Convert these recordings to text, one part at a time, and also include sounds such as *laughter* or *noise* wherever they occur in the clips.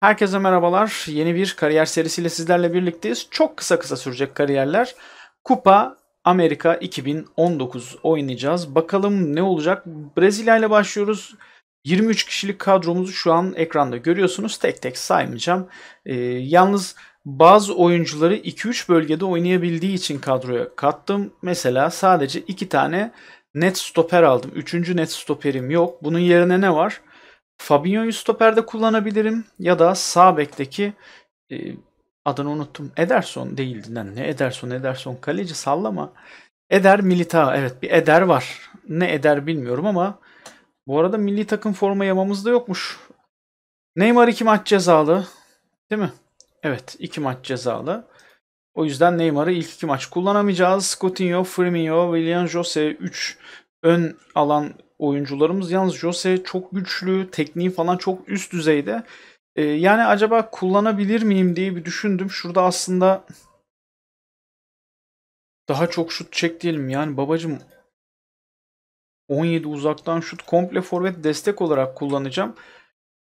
Herkese merhabalar. Yeni bir kariyer serisiyle sizlerle birlikteyiz. Çok kısa kısa sürecek kariyerler. Kupa Amerika 2019 oynayacağız. Bakalım ne olacak? Brezilya ile başlıyoruz. 23 kişilik kadromuzu şu an ekranda görüyorsunuz. Tek tek saymayacağım. Ee, yalnız bazı oyuncuları 2-3 bölgede oynayabildiği için kadroya kattım. Mesela sadece 2 tane net stoper aldım. Üçüncü net stoperim yok. Bunun yerine ne var? Fabinho'yu stoperde kullanabilirim ya da sağ bekteki e, adını unuttum. Ederson değildi. Yani ne Ederson Ederson kaleci sallama. Eder Militao evet bir Eder var. Ne Eder bilmiyorum ama bu arada milli takım forma yamamız da yokmuş. Neymar iki maç cezalı. Değil mi? Evet iki maç cezalı. O yüzden Neymar'ı ilk iki maç kullanamayacağız. Coutinho, Firmino, William Jose 3 ön alan oyuncularımız. Yalnız Jose çok güçlü, tekniği falan çok üst düzeyde. E, yani acaba kullanabilir miyim diye bir düşündüm. Şurada aslında daha çok şut çek diyelim. Yani babacım 17 uzaktan şut komple forvet destek olarak kullanacağım.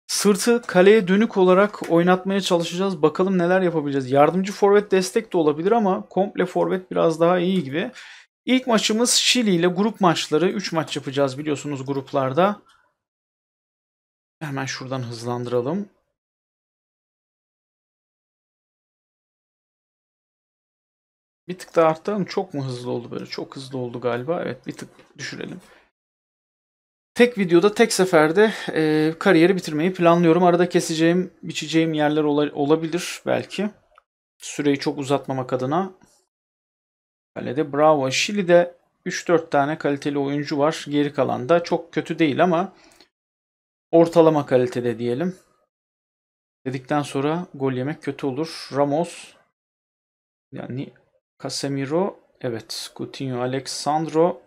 Sırtı kaleye dönük olarak oynatmaya çalışacağız. Bakalım neler yapabileceğiz. Yardımcı forvet destek de olabilir ama komple forvet biraz daha iyi gibi. İlk maçımız Şili ile grup maçları. 3 maç yapacağız biliyorsunuz gruplarda. Hemen şuradan hızlandıralım. Bir tık daha arttıralım. Çok mu hızlı oldu böyle? Çok hızlı oldu galiba. Evet bir tık düşürelim. Tek videoda tek seferde e, kariyeri bitirmeyi planlıyorum. Arada keseceğim, biçeceğim yerler olabilir belki. Süreyi çok uzatmamak adına Kalede Bravo. Şili'de 3-4 tane kaliteli oyuncu var. Geri kalan da çok kötü değil ama ortalama kalitede diyelim. Dedikten sonra gol yemek kötü olur. Ramos yani Casemiro evet Coutinho Alexandro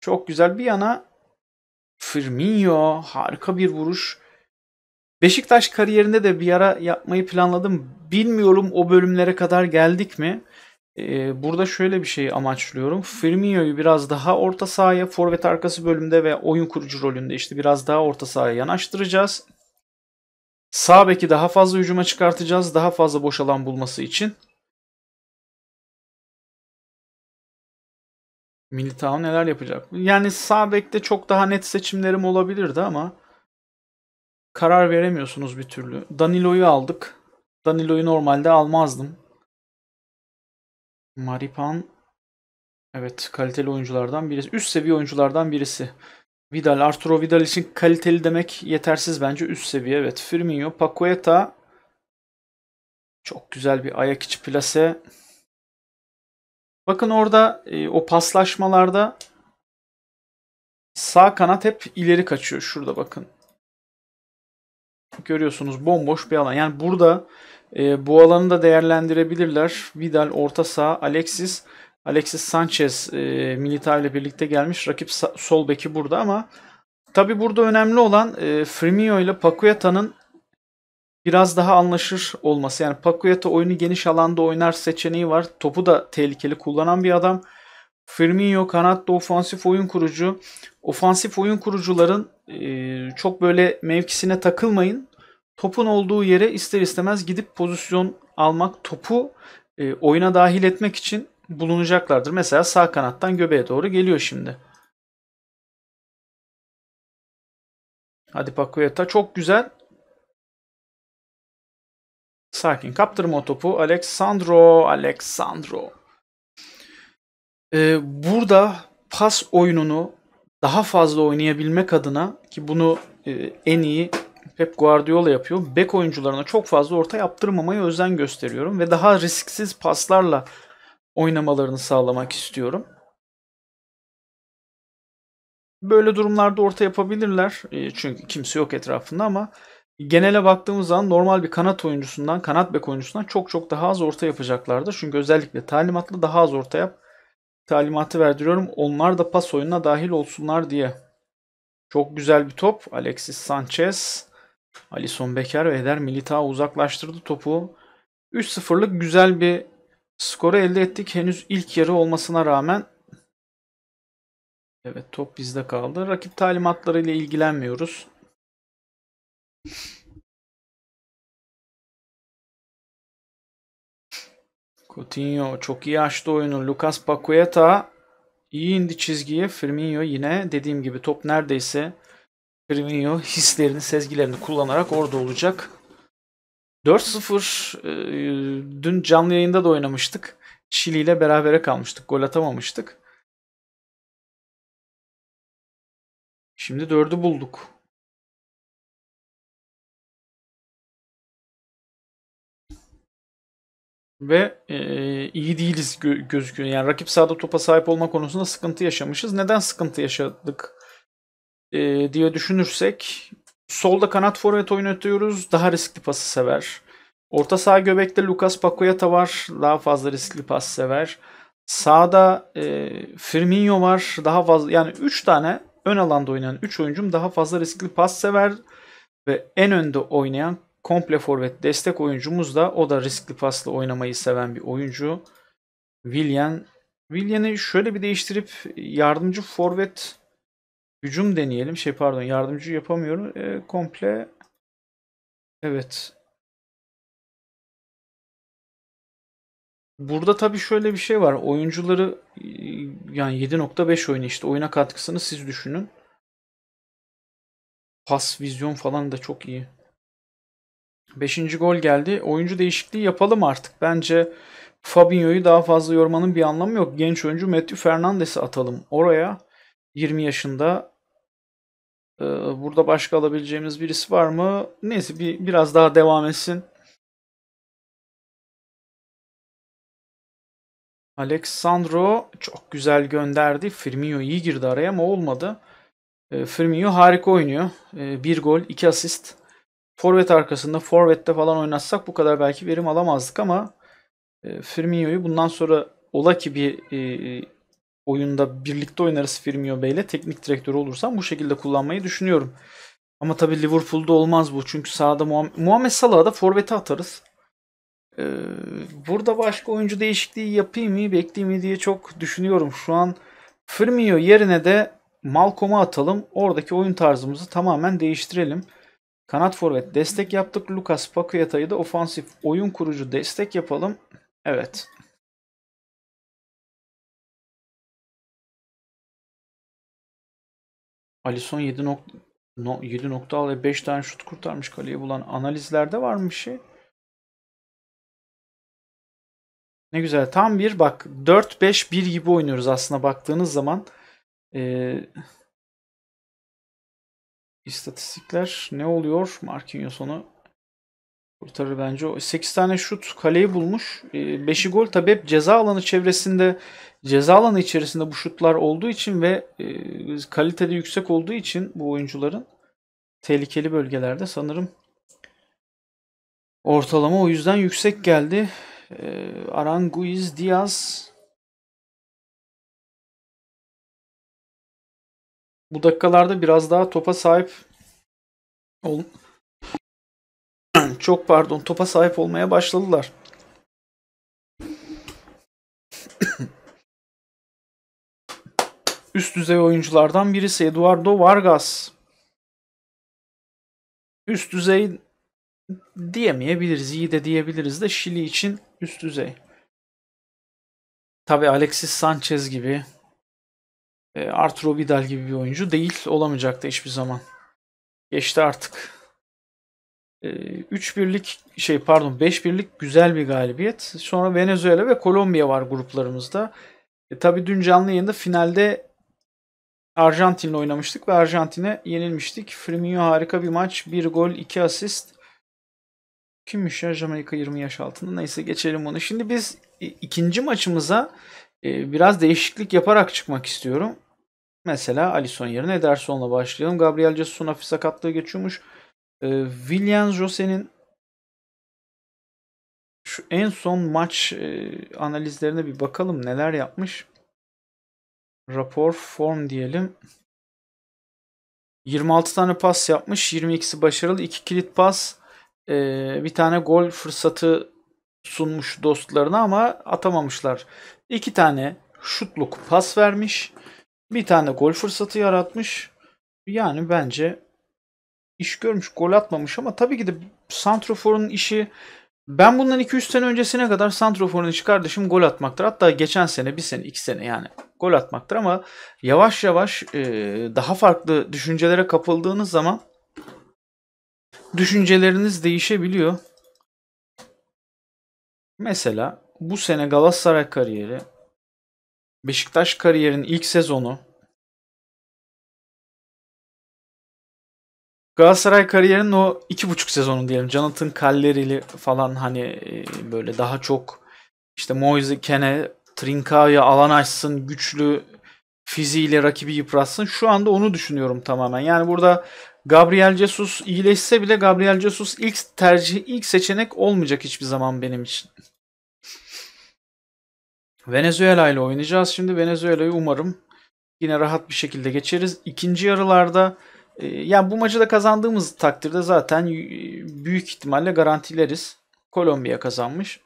çok güzel bir yana Firmino harika bir vuruş. Beşiktaş kariyerinde de bir ara yapmayı planladım. Bilmiyorum o bölümlere kadar geldik mi? burada şöyle bir şey amaçlıyorum. Firmino'yu biraz daha orta sahaya, forvet arkası bölümde ve oyun kurucu rolünde işte biraz daha orta sahaya yanaştıracağız. Sağ beki daha fazla hücuma çıkartacağız. Daha fazla boş alan bulması için. Militao neler yapacak? Yani sağ bekte çok daha net seçimlerim olabilirdi ama karar veremiyorsunuz bir türlü. Danilo'yu aldık. Danilo'yu normalde almazdım. Maripan evet kaliteli oyunculardan birisi. Üst seviye oyunculardan birisi. Vidal, Arturo Vidal için kaliteli demek yetersiz bence. Üst seviye evet. Firmino, Paqueta çok güzel bir ayak içi plase. Bakın orada e, o paslaşmalarda sağ kanat hep ileri kaçıyor. Şurada bakın. Görüyorsunuz bomboş bir alan. Yani burada e, bu alanı da değerlendirebilirler. Vidal orta sağ Alexis, Alexis Sanchez e, Militao ile birlikte gelmiş. Rakip sol beki burada ama tabi burada önemli olan e, Firmino ile Pacueta'nın biraz daha anlaşır olması. Yani Pacueta oyunu geniş alanda oynar seçeneği var. Topu da tehlikeli kullanan bir adam. Firmino kanatta ofansif oyun kurucu. Ofansif oyun kurucuların e, çok böyle mevkisine takılmayın. Topun olduğu yere ister istemez gidip pozisyon almak, topu e, oyuna dahil etmek için bulunacaklardır. Mesela sağ kanattan göbeğe doğru geliyor şimdi. Hadi Pakueta çok güzel. Sakin kaptırma topu. Alexandro, Alexandro. Ee, burada pas oyununu daha fazla oynayabilmek adına ki bunu e, en iyi Pep Guardiola yapıyor. Bek oyuncularına çok fazla orta yaptırmamaya özen gösteriyorum ve daha risksiz paslarla oynamalarını sağlamak istiyorum. Böyle durumlarda orta yapabilirler. E, çünkü kimse yok etrafında ama genele baktığımız zaman normal bir kanat oyuncusundan, kanat bek oyuncusundan çok çok daha az orta yapacaklardır. Çünkü özellikle talimatlı daha az orta yap talimatı verdiriyorum. Onlar da pas oyununa dahil olsunlar diye. Çok güzel bir top. Alexis Sanchez, Alison Becker ve Eder Militao uzaklaştırdı topu. 3-0'lık güzel bir skoru elde ettik. Henüz ilk yarı olmasına rağmen Evet top bizde kaldı. Rakip talimatlarıyla ilgilenmiyoruz. Coutinho çok iyi açtı oyunu. Lucas Paqueta iyi indi çizgiye. Firmino yine dediğim gibi top neredeyse Firmino *laughs* hislerini, sezgilerini kullanarak orada olacak. 4-0 e, dün canlı yayında da oynamıştık. Şili ile berabere kalmıştık. Gol atamamıştık. Şimdi 4'ü bulduk. ve e, iyi değiliz gö- gözüküyor. Yani rakip sahada topa sahip olma konusunda sıkıntı yaşamışız. Neden sıkıntı yaşadık e, diye düşünürsek solda kanat forvet oynatıyoruz. Daha riskli pası sever. Orta sağ göbekte Lucas Paqueta var. Daha fazla riskli pas sever. Sağda e, Firmino var. Daha fazla yani 3 tane ön alanda oynayan 3 oyuncum daha fazla riskli pas sever ve en önde oynayan komple forvet destek oyuncumuz da o da riskli pasla oynamayı seven bir oyuncu. Willian. Willian'ı şöyle bir değiştirip yardımcı forvet hücum deneyelim. Şey pardon yardımcı yapamıyorum. E, komple evet. Burada tabii şöyle bir şey var. Oyuncuları yani 7.5 oyunu işte oyuna katkısını siz düşünün. Pas, vizyon falan da çok iyi. Beşinci gol geldi. Oyuncu değişikliği yapalım artık. Bence Fabinho'yu daha fazla yormanın bir anlamı yok. Genç oyuncu Matthew Fernandes'i atalım oraya. 20 yaşında. Ee, burada başka alabileceğimiz birisi var mı? Neyse bir, biraz daha devam etsin. Alexandro çok güzel gönderdi. Firmino iyi girdi araya ama olmadı. Ee, Firmino harika oynuyor. Ee, bir gol, iki asist forvet arkasında, forvette falan oynatsak bu kadar belki verim alamazdık ama e, Firmino'yu bundan sonra ola ki bir e, oyunda birlikte oynarız Firmino Bey'le teknik direktörü olursam bu şekilde kullanmayı düşünüyorum. Ama tabii Liverpool'da olmaz bu. Çünkü sağda Muhammed, Muhammed Salah'a da forvete atarız. E, burada başka oyuncu değişikliği yapayım mı, bekleyeyim mi diye çok düşünüyorum. Şu an Firmino yerine de Malcolm'a atalım. Oradaki oyun tarzımızı tamamen değiştirelim. Kanat forvet destek yaptık. Lucas Pakuyata'yı da ofansif oyun kurucu destek yapalım. Evet. Alisson 7 nokta 7 nokta al 5 tane şut kurtarmış kaleyi bulan analizlerde var mı şey? Ne güzel. Tam bir bak 4-5-1 gibi oynuyoruz aslında baktığınız zaman. Ee, İstatistikler ne oluyor? Marquinhos onu kurtarır bence. 8 tane şut kaleyi bulmuş. 5'i ee, gol tabi hep ceza alanı çevresinde ceza alanı içerisinde bu şutlar olduğu için ve e, kalitede yüksek olduğu için bu oyuncuların tehlikeli bölgelerde sanırım ortalama o yüzden yüksek geldi. Ee, Aranguiz, Diaz, bu dakikalarda biraz daha topa sahip ol *clears throat* çok pardon topa sahip olmaya başladılar. *clears throat* Üst düzey oyunculardan birisi Eduardo Vargas. Üst düzey diyemeyebiliriz. iyi de diyebiliriz de Şili için üst düzey. Tabi Alexis Sanchez gibi e, Arturo Vidal gibi bir oyuncu değil. olamayacaktı hiçbir zaman. Geçti artık. E, 3 birlik şey pardon 5 birlik güzel bir galibiyet. Sonra Venezuela ve Kolombiya var gruplarımızda. E, tabii dün canlı yayında finalde Arjantin'le oynamıştık ve Arjantin'e yenilmiştik. Firmino harika bir maç. 1 gol, 2 asist. Kimmiş ya Jamaika 20 yaş altında? Neyse geçelim onu. Şimdi biz e, ikinci maçımıza e, biraz değişiklik yaparak çıkmak istiyorum. Mesela Alisson yerine Ederson'la başlayalım. Gabriel Jesus'un hafif sakatlığı geçiyormuş. Ee, Williams Jose'nin şu en son maç e, analizlerine bir bakalım neler yapmış. Rapor form diyelim. 26 tane pas yapmış. 22'si başarılı. 2 kilit pas. E, bir tane gol fırsatı sunmuş dostlarına ama atamamışlar. 2 tane şutluk pas vermiş. Bir tane gol fırsatı yaratmış. Yani bence iş görmüş. Gol atmamış ama tabii ki de Santrofor'un işi ben bundan 2-3 sene öncesine kadar Santrofor'un işi kardeşim gol atmaktır. Hatta geçen sene, bir sene, iki sene yani gol atmaktır ama yavaş yavaş e, daha farklı düşüncelere kapıldığınız zaman düşünceleriniz değişebiliyor. Mesela bu sene Galatasaray kariyeri Beşiktaş kariyerinin ilk sezonu Galatasaray kariyerinin o iki buçuk sezonu diyelim. Jonathan Callerili falan hani e, böyle daha çok işte Moise Kene, Trincao alan açsın, güçlü fiziğiyle rakibi yıpratsın. Şu anda onu düşünüyorum tamamen. Yani burada Gabriel Jesus iyileşse bile Gabriel Jesus ilk tercih, ilk seçenek olmayacak hiçbir zaman benim için. Venezuela ile oynayacağız. Şimdi Venezuela'yı umarım yine rahat bir şekilde geçeriz. İkinci yarılarda e, yani bu maçı da kazandığımız takdirde zaten e, büyük ihtimalle garantileriz. Kolombiya kazanmış.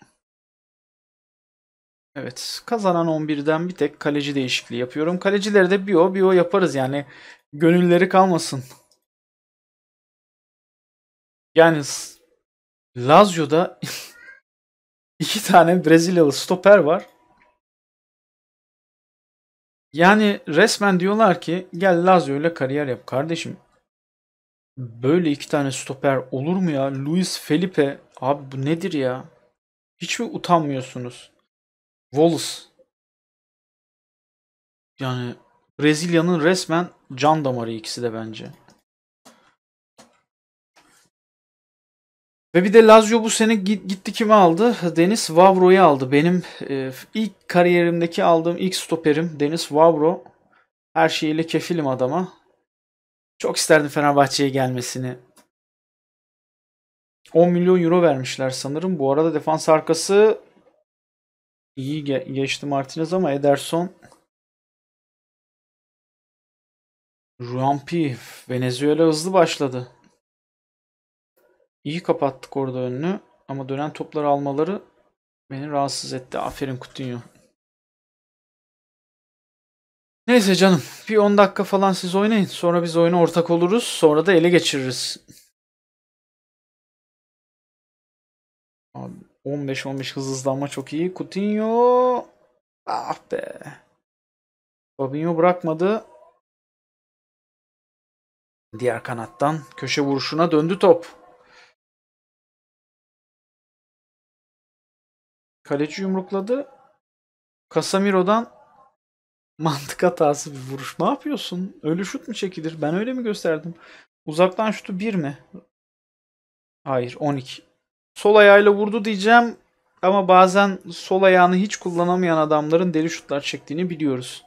Evet kazanan 11'den bir tek kaleci değişikliği yapıyorum. Kalecileri de bio bio yaparız yani gönülleri kalmasın. Yani Lazio'da *laughs* iki tane Brezilyalı stoper var. Yani resmen diyorlar ki gel Lazio ile kariyer yap kardeşim. Böyle iki tane stoper olur mu ya? Luis Felipe abi bu nedir ya? Hiç mi utanmıyorsunuz? Wallace. Yani Brezilya'nın resmen can damarı ikisi de bence. Ve bir de Lazio bu sene gitti kime aldı? Deniz Vavro'yu aldı. Benim e, ilk kariyerimdeki aldığım ilk stoperim Deniz Vavro. Her şeyiyle kefilim adama. Çok isterdim Fenerbahçe'ye gelmesini. 10 milyon euro vermişler sanırım. Bu arada defans arkası iyi ge- geçti Martinez ama Ederson Rampi Venezuela hızlı başladı. İyi kapattık orada önünü ama dönen topları almaları beni rahatsız etti. Aferin Coutinho. Neyse canım bir 10 dakika falan siz oynayın. Sonra biz oyuna ortak oluruz. Sonra da ele geçiririz. 15-15 hız hızlanma çok iyi. Coutinho. Ah be. Fabinho bırakmadı. Diğer kanattan köşe vuruşuna döndü top. Kaleci yumrukladı. Casemiro'dan mantık hatası bir vuruş. Ne yapıyorsun? Ölü şut mu çekilir? Ben öyle mi gösterdim? Uzaktan şutu 1 mi? Hayır 12. Sol ayağıyla vurdu diyeceğim ama bazen sol ayağını hiç kullanamayan adamların deli şutlar çektiğini biliyoruz.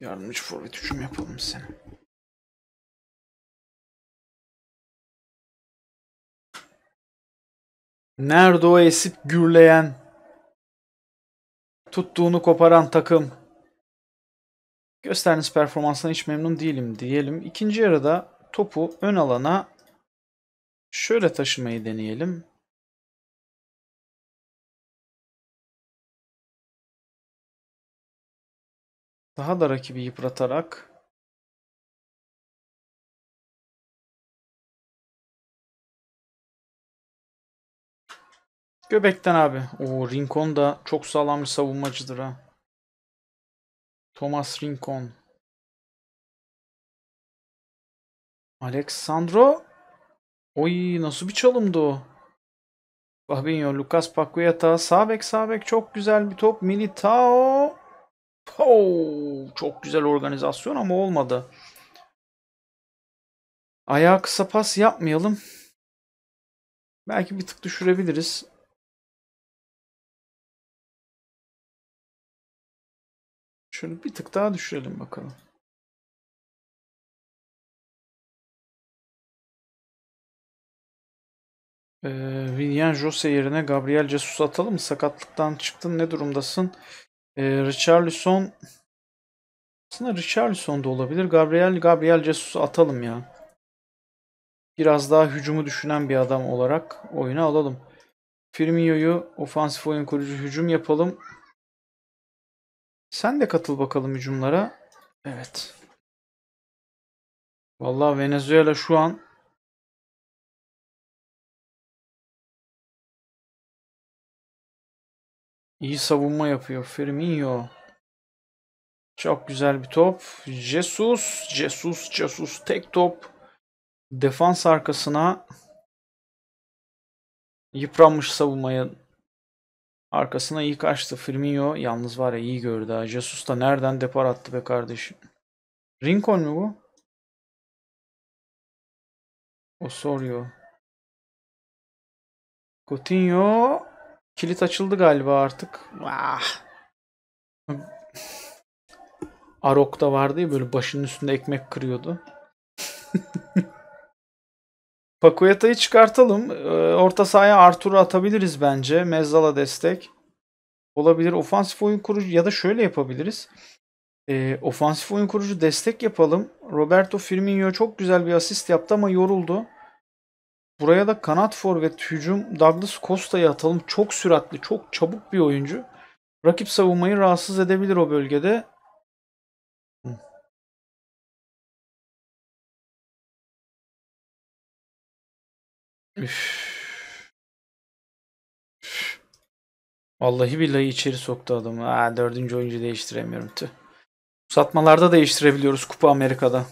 Yardımcı forvet hücum yapalım seni. Nerede o esip gürleyen? Tuttuğunu koparan takım. Gösterdiğiniz performansından hiç memnun değilim diyelim. İkinci yarıda topu ön alana şöyle taşımayı deneyelim. Daha da rakibi yıpratarak Göbekten abi. O Rincon da çok sağlam bir savunmacıdır ha. Thomas Rincon. Alexandro. Oy nasıl bir çalımdı o. Fabinho, Lucas Paqueta, Sabek Sabek çok güzel bir top. Militao. Oh, çok güzel organizasyon ama olmadı. Ayağa kısa pas yapmayalım. Belki bir tık düşürebiliriz. Şunu bir tık daha düşürelim bakalım. Ee, William Jose yerine Gabriel Jesus atalım. Sakatlıktan çıktın ne durumdasın? E, Richarlison aslında Richarlison da olabilir. Gabriel Gabriel Jesus'u atalım ya. Biraz daha hücumu düşünen bir adam olarak oyuna alalım. Firmino'yu ofansif oyun kurucu hücum yapalım. Sen de katıl bakalım hücumlara. Evet. Vallahi Venezuela şu an İyi savunma yapıyor Firmino. Çok güzel bir top. Jesus, Jesus, Jesus tek top. Defans arkasına yıpranmış savunmayı arkasına iyi kaçtı Firmino. Yalnız var ya iyi gördü ha. Jesus da nereden depar attı be kardeşim. Rincon mu bu? Osorio. Coutinho Kilit açıldı galiba artık. Ah. da vardı ya böyle başının üstünde ekmek kırıyordu. *laughs* Pakueta'yı çıkartalım. Ee, orta sahaya Artur'u atabiliriz bence. Mezzala destek. Olabilir. Ofansif oyun kurucu ya da şöyle yapabiliriz. E, ofansif oyun kurucu destek yapalım. Roberto Firmino çok güzel bir asist yaptı ama yoruldu. Buraya da kanat forvet hücum Douglas Costa'yı atalım. Çok süratli, çok çabuk bir oyuncu. Rakip savunmayı rahatsız edebilir o bölgede. Üff. Vallahi billahi içeri soktu adamı. Ha, dördüncü oyuncu değiştiremiyorum. Tüh. Satmalarda değiştirebiliyoruz Kupa Amerika'da.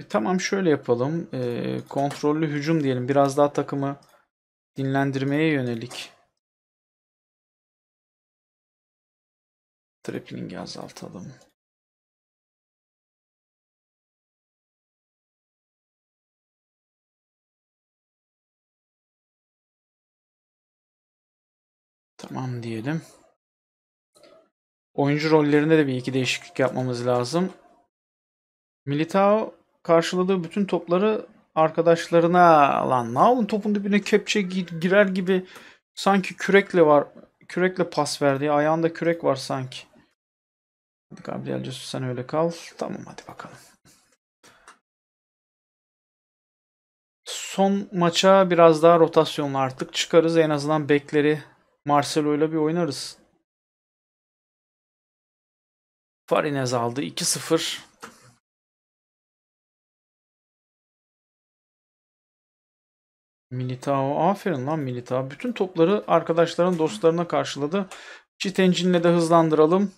E, tamam şöyle yapalım. E, kontrollü hücum diyelim. Biraz daha takımı dinlendirmeye yönelik. Trapping'i azaltalım. Tamam diyelim. Oyuncu rollerinde de bir iki değişiklik yapmamız lazım. Militao karşıladığı bütün topları arkadaşlarına lan ne yapın topun dibine kepçe girer gibi sanki kürekle var kürekle pas verdi. Ayağında kürek var sanki. Gabriel Jesus sen öyle kal. Tamam hadi bakalım. Son maça biraz daha rotasyonla artık çıkarız. En azından bekleri Marcelo ile bir oynarız. Farinez aldı 2-0. Militao. Aferin lan Militao. Bütün topları arkadaşların dostlarına karşıladı. Cheat Engine'le de hızlandıralım.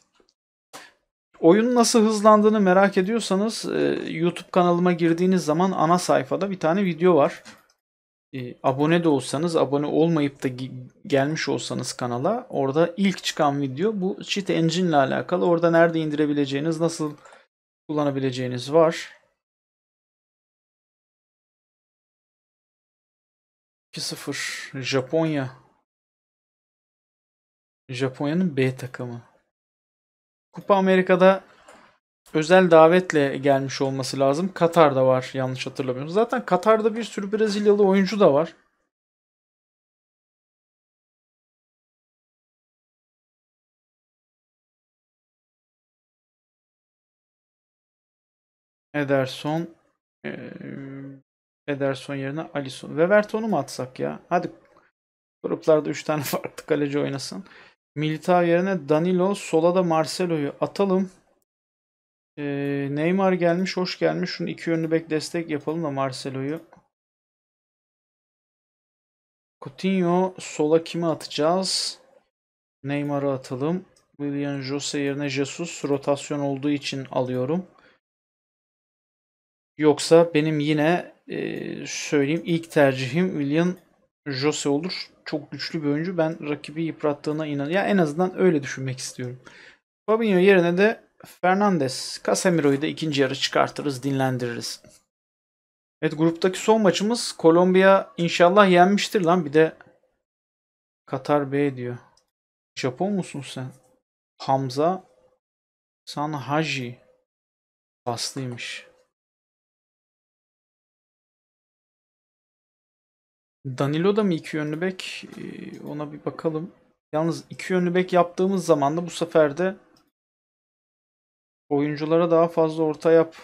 Oyun nasıl hızlandığını merak ediyorsanız e, YouTube kanalıma girdiğiniz zaman ana sayfada bir tane video var. E, abone de olsanız, abone olmayıp da gelmiş olsanız kanala orada ilk çıkan video bu Cheat Engine ile alakalı. Orada nerede indirebileceğiniz, nasıl kullanabileceğiniz var. 2-0 Japonya. Japonya'nın B takımı. Kupa Amerika'da özel davetle gelmiş olması lazım. Katar'da var yanlış hatırlamıyorum. Zaten Katar'da bir sürü Brezilyalı oyuncu da var. Ederson Ederson yerine Alisson. Weverton'u Verton'u mu atsak ya? Hadi gruplarda 3 tane *laughs* farklı kaleci oynasın. Militao yerine Danilo. Sola da Marcelo'yu atalım. Ee, Neymar gelmiş. Hoş gelmiş. Şunu iki yönlü bek destek yapalım da Marcelo'yu. Coutinho sola kimi atacağız? Neymar'ı atalım. William Jose yerine Jesus rotasyon olduğu için alıyorum. Yoksa benim yine ee, söyleyeyim ilk tercihim William Jose olur. Çok güçlü bir oyuncu. Ben rakibi yıprattığına inanıyorum Ya en azından öyle düşünmek istiyorum. Fabinho yerine de Fernandez Casemiro'yu da ikinci yarı çıkartırız, dinlendiririz. Evet gruptaki son maçımız Kolombiya inşallah yenmiştir lan. Bir de Katar B diyor. Japon musun sen? Hamza San Haji Paslıymış. Danilo da mı iki yönlü bek? Ee, ona bir bakalım. Yalnız iki yönlü bek yaptığımız zaman da bu sefer de oyunculara daha fazla orta yap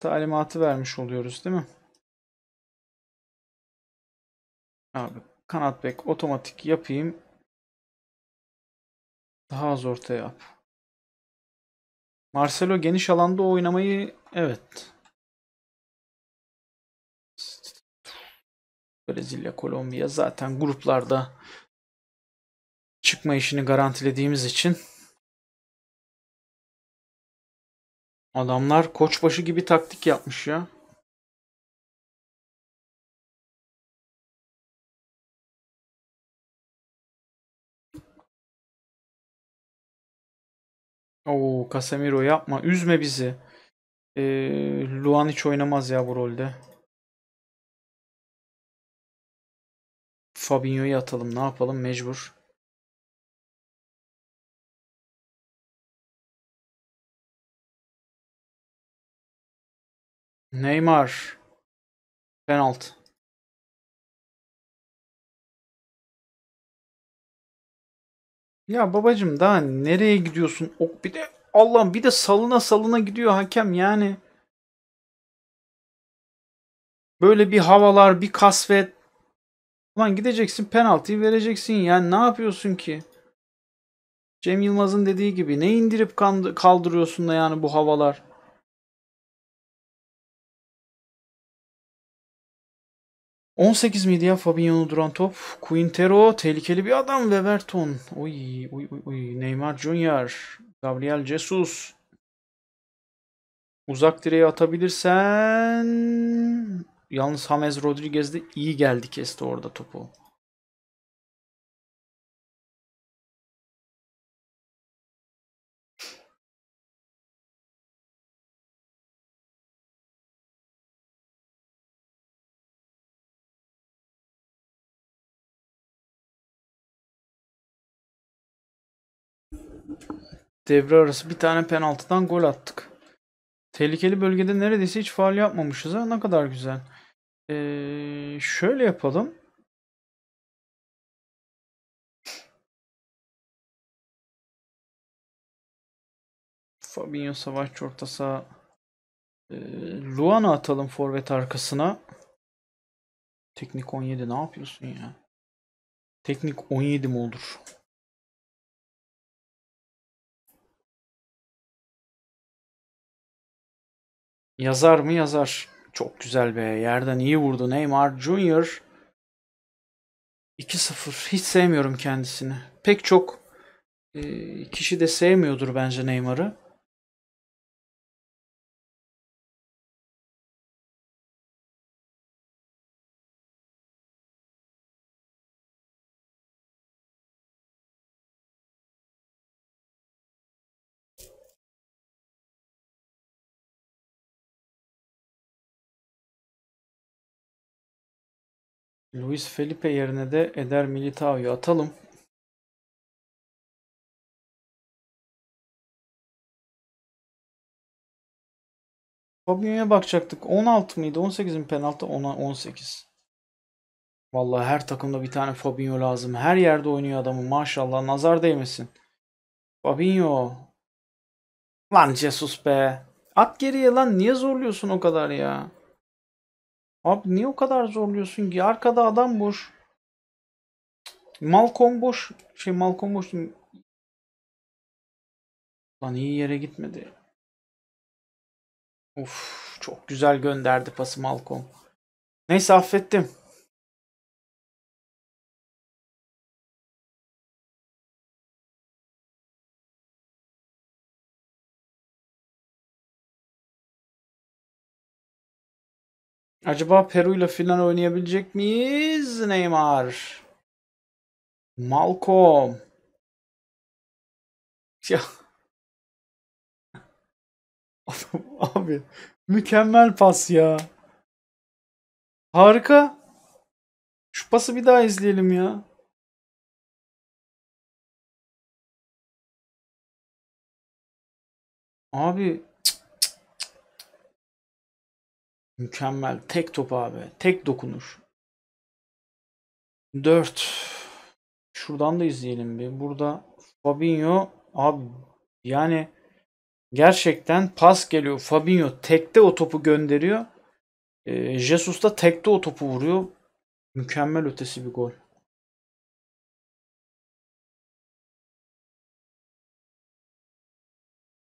talimatı vermiş oluyoruz değil mi? Abi kanat bek otomatik yapayım. Daha az orta yap. Marcelo geniş alanda oynamayı evet Brezilya, Kolombiya zaten gruplarda çıkma işini garantilediğimiz için adamlar koçbaşı gibi taktik yapmış ya. Oo Casemiro yapma. Üzme bizi. Ee, Luan hiç oynamaz ya bu rolde. Fabinho'yu atalım. Ne yapalım? Mecbur. Neymar. Penaltı. Ya babacım daha nereye gidiyorsun? Ok bir de Allah'ım bir de salına salına gidiyor hakem yani. Böyle bir havalar, bir kasvet, Lan gideceksin penaltıyı vereceksin yani ne yapıyorsun ki? Cem Yılmaz'ın dediği gibi ne indirip kaldırıyorsun da yani bu havalar? ...18 miydi ya Fabinho'nu duran top? Quintero tehlikeli bir adam. Weverton. Oy, oy, oy, Neymar Junior. Gabriel Jesus. Uzak direği atabilirsen... Yalnız James Rodriguez de iyi geldi kesti orada topu. Devre arası bir tane penaltıdan gol attık. Tehlikeli bölgede neredeyse hiç faal yapmamışız ha. Ne kadar güzel şöyle yapalım. Fabinho savaş orta saha. Ee, Luana atalım forvet arkasına. Teknik 17 ne yapıyorsun ya? Teknik 17 mi olur? Yazar mı yazar? Çok güzel be. Yerden iyi vurdu Neymar Junior. 2-0. Hiç sevmiyorum kendisini. Pek çok e, kişi de sevmiyordur bence Neymar'ı. Luis Felipe yerine de Eder Militao'yu atalım. Fabinho'ya bakacaktık. 16 mıydı? 18 mi penaltı? 18. Vallahi her takımda bir tane Fabinho lazım. Her yerde oynuyor adamı maşallah. Nazar değmesin. Fabinho. Lan Jesus be. At geriye lan. Niye zorluyorsun o kadar ya? Abi niye o kadar zorluyorsun ki? Arkada adam boş. Malcolm boş. Şey Malcolm boş. Lan iyi yere gitmedi. Of çok güzel gönderdi pası Malcolm. Neyse affettim. Acaba Peru ile filan oynayabilecek miyiz Neymar? Malcolm. Ya. *laughs* Adam, abi mükemmel pas ya. Harika. Şu pası bir daha izleyelim ya. Abi Mükemmel. Tek top abi. Tek dokunuş. 4. Şuradan da izleyelim bir. Burada Fabinho abi yani gerçekten pas geliyor. Fabinho tekte o topu gönderiyor. E, Jesus da tekte o topu vuruyor. Mükemmel ötesi bir gol.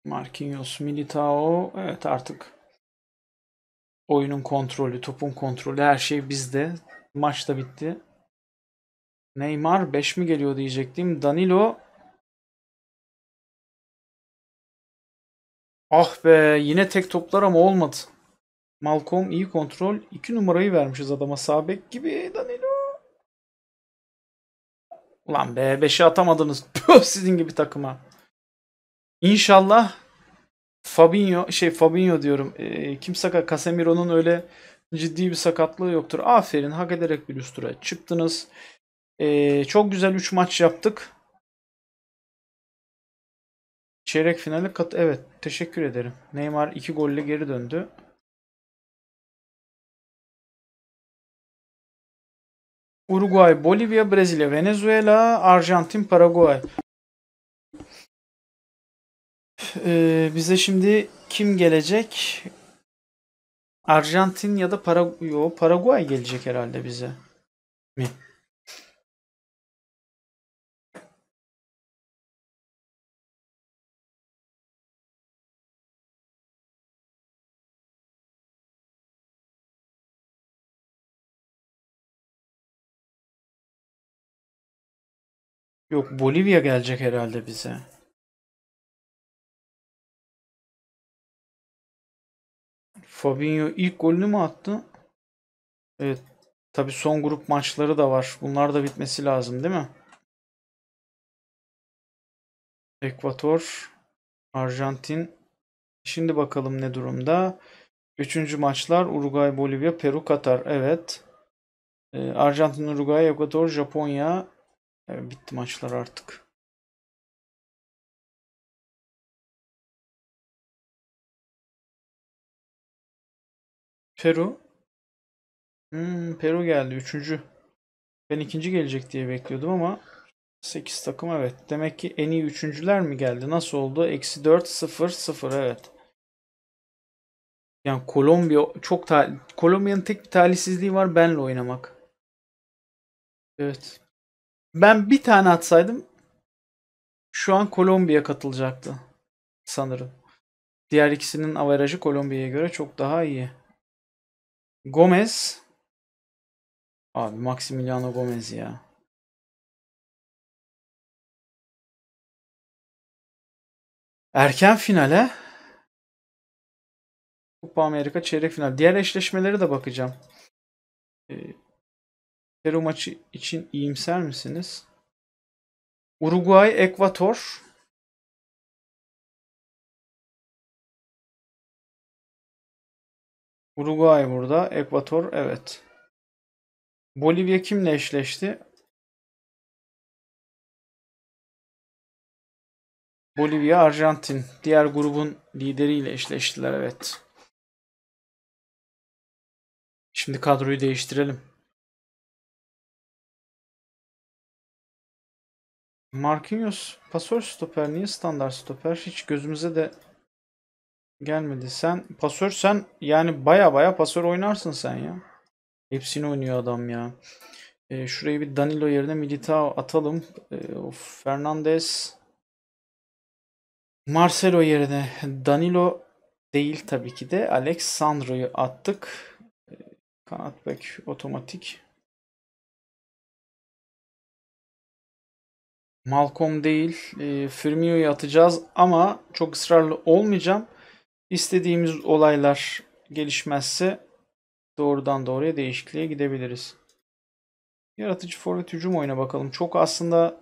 Marquinhos, Militao evet artık Oyunun kontrolü, topun kontrolü her şey bizde. Maç da bitti. Neymar 5 mi geliyor diyecektim. Danilo Ah be yine tek toplar ama olmadı. Malcolm iyi kontrol. 2 numarayı vermişiz adama sabek gibi Danilo. Ulan be 5'i atamadınız. sizin gibi takıma. İnşallah Fabinho şey Fabinho diyorum. E, kim sakat? Casemiro'nun öyle ciddi bir sakatlığı yoktur. Aferin hak ederek bir üst tura çıktınız. E, çok güzel 3 maç yaptık. Çeyrek finali kat evet teşekkür ederim. Neymar 2 golle geri döndü. Uruguay, Bolivya, Brezilya, Venezuela, Arjantin, Paraguay. Ee, bize şimdi kim gelecek? Arjantin ya da Paraguay, Yo, Paraguay gelecek herhalde bize. Mi? Yok Bolivya gelecek herhalde bize. Fabinho ilk golünü mü attı? Evet. Tabi son grup maçları da var. Bunlar da bitmesi lazım değil mi? Ekvator, Arjantin. Şimdi bakalım ne durumda. Üçüncü maçlar Uruguay, Bolivya, Peru, Katar. Evet. Ee, Arjantin, Uruguay, Ekvator, Japonya. Evet, bitti maçlar artık. Peru. Hmm, Peru geldi. Üçüncü. Ben ikinci gelecek diye bekliyordum ama 8 takım evet. Demek ki en iyi üçüncüler mi geldi? Nasıl oldu? Eksi 4 0 0 evet. Yani Kolombiya çok ta Kolombiya'nın tek bir talihsizliği var benle oynamak. Evet. Ben bir tane atsaydım şu an Kolombiya katılacaktı sanırım. Diğer ikisinin averajı Kolombiya'ya göre çok daha iyi. Gomez. Abi Maximiliano Gomez ya. Erken finale. Kupa Amerika çeyrek final. Diğer eşleşmeleri de bakacağım. Ee, Peru maçı için iyimser misiniz? Uruguay, Ekvator. Uruguay burada. Ekvator evet. Bolivya kimle eşleşti? Bolivya, Arjantin. Diğer grubun lideriyle eşleştiler evet. Şimdi kadroyu değiştirelim. Marquinhos pasör stoper niye standart stoper hiç gözümüze de Gelmedi. Sen pasör sen yani baya baya pasör oynarsın sen ya. Hepsini oynuyor adam ya. E, şurayı bir Danilo yerine Militao atalım. E, of, Fernandez. Marcelo yerine Danilo değil tabii ki de. Alexandro'yu attık. E, kanat bek otomatik. Malcolm değil. E, Firmino'yu atacağız ama çok ısrarlı olmayacağım istediğimiz olaylar gelişmezse doğrudan doğruya değişikliğe gidebiliriz. Yaratıcı forvet hücum oyuna bakalım. Çok aslında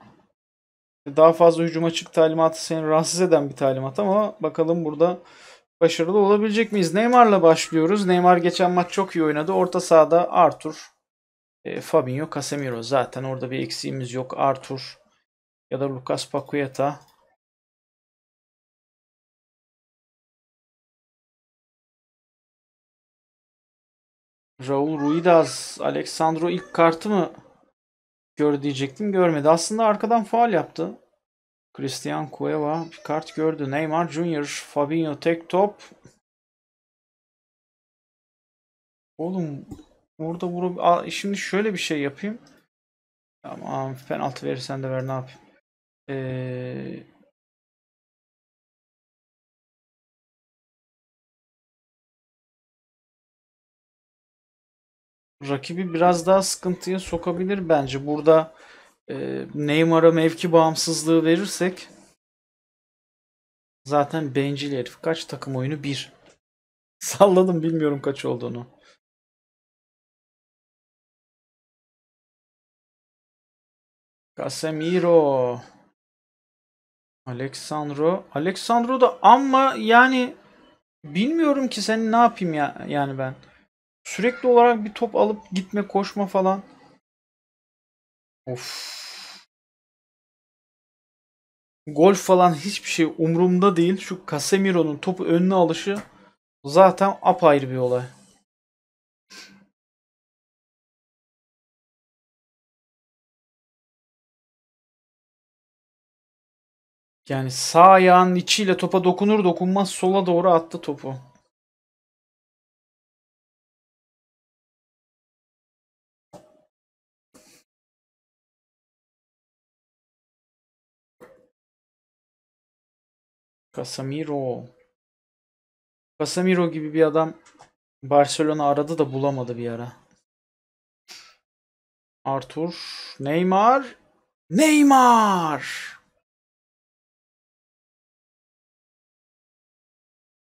daha fazla hücuma çık talimatı seni rahatsız eden bir talimat ama bakalım burada başarılı olabilecek miyiz? Neymar'la başlıyoruz. Neymar geçen maç çok iyi oynadı. Orta sahada Arthur, e, Fabinho, Casemiro zaten orada bir eksiğimiz yok. Arthur ya da Lucas Paqueta Raul Ruidaz, Alexandro ilk kartı mı gördü diyecektim görmedi. Aslında arkadan faal yaptı. Christian Cueva bir kart gördü. Neymar Junior, Fabinho tek top. Oğlum orada vurup şimdi şöyle bir şey yapayım. Tamam penaltı verirsen de ver ne yapayım. Ee, rakibi biraz daha sıkıntıya sokabilir bence. Burada e, Neymar'a mevki bağımsızlığı verirsek zaten bencil herif. Kaç takım oyunu? Bir. *laughs* Salladım bilmiyorum kaç olduğunu. Casemiro. Alexandro. Alexandro da ama yani bilmiyorum ki seni ne yapayım ya yani ben. Sürekli olarak bir top alıp gitme, koşma falan. Of. Golf falan hiçbir şey umurumda değil. Şu Casemiro'nun topu önüne alışı zaten apayrı bir olay. Yani sağ ayağının içiyle topa dokunur dokunmaz sola doğru attı topu. Casemiro. Casemiro gibi bir adam Barcelona aradı da bulamadı bir ara. Arthur, Neymar, Neymar.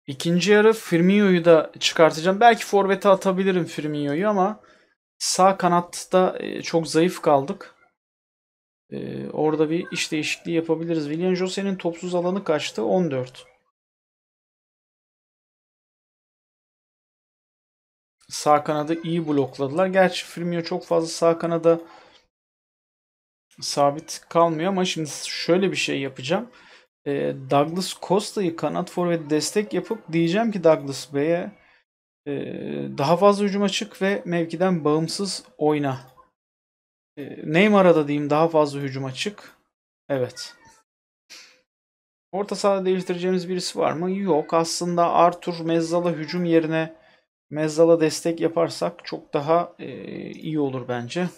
İkinci yarı Firmino'yu da çıkartacağım. Belki forvete atabilirim Firmino'yu ama sağ kanatta e, çok zayıf kaldık. Ee, orada bir iş değişikliği yapabiliriz. William Jose'nin topsuz alanı kaçtı? 14. Sağ kanadı iyi blokladılar. Gerçi Firmino çok fazla sağ kanada sabit kalmıyor ama şimdi şöyle bir şey yapacağım. Ee, Douglas Costa'yı kanat forvet destek yapıp diyeceğim ki Douglas Bey'e e, daha fazla hücum açık ve mevkiden bağımsız oyna ee, Neymar'a da diyeyim daha fazla hücum açık. Evet. Orta sahada değiştireceğimiz birisi var mı? Yok. Aslında Arthur Mezzala hücum yerine Mezzala destek yaparsak çok daha e, iyi olur bence.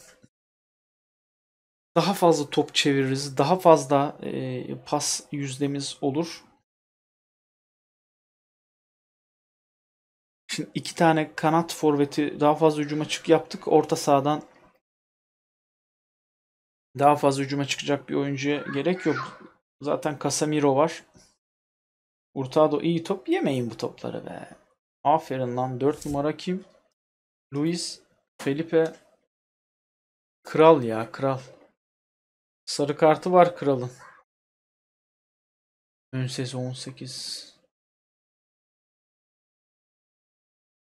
Daha fazla top çeviririz. Daha fazla e, pas yüzdemiz olur. Şimdi iki tane kanat forveti daha fazla hücum açık yaptık. Orta sahadan daha fazla hücuma çıkacak bir oyuncuya gerek yok. Zaten Casemiro var. Hurtado iyi top. Yemeyin bu topları be. Aferin lan. 4 numara kim? Luis Felipe Kral ya kral. Sarı kartı var kralın. Ön sesi 18.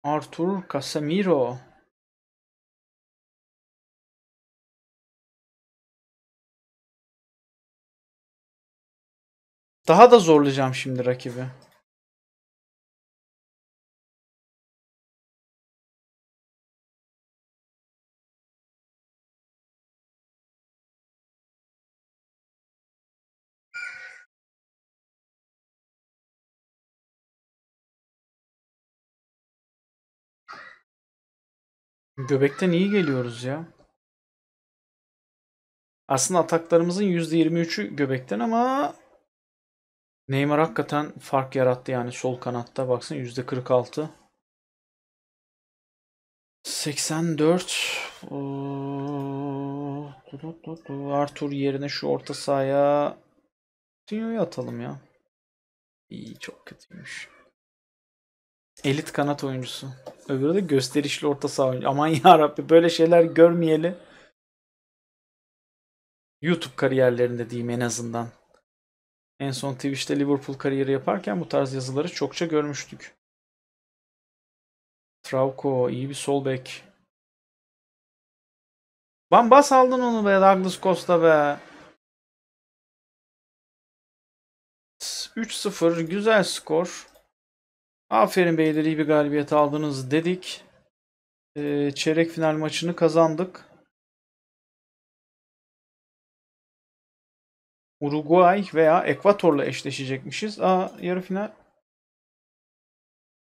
Arthur Casemiro. Daha da zorlayacağım şimdi rakibi. Göbekten iyi geliyoruz ya. Aslında ataklarımızın %23'ü göbekten ama Neymar hakikaten fark yarattı yani sol kanatta. Baksana %46. 84 Artur yerine şu orta sahaya Dünya'yı atalım ya. İyi çok kötüymüş. Elit kanat oyuncusu. Öbürü de gösterişli orta saha oyuncu. Aman *laughs* ya Rabbi böyle şeyler görmeyeli. YouTube kariyerlerinde diyeyim en azından. En son Twitch'te Liverpool kariyeri yaparken bu tarz yazıları çokça görmüştük. Trauco iyi bir sol bek. Van bas aldın onu be Douglas Costa be. 3-0 güzel skor. Aferin beyler iyi bir galibiyet aldınız dedik. Ee, çeyrek final maçını kazandık. Uruguay veya Ekvator'la eşleşecekmişiz. Aa yarı final.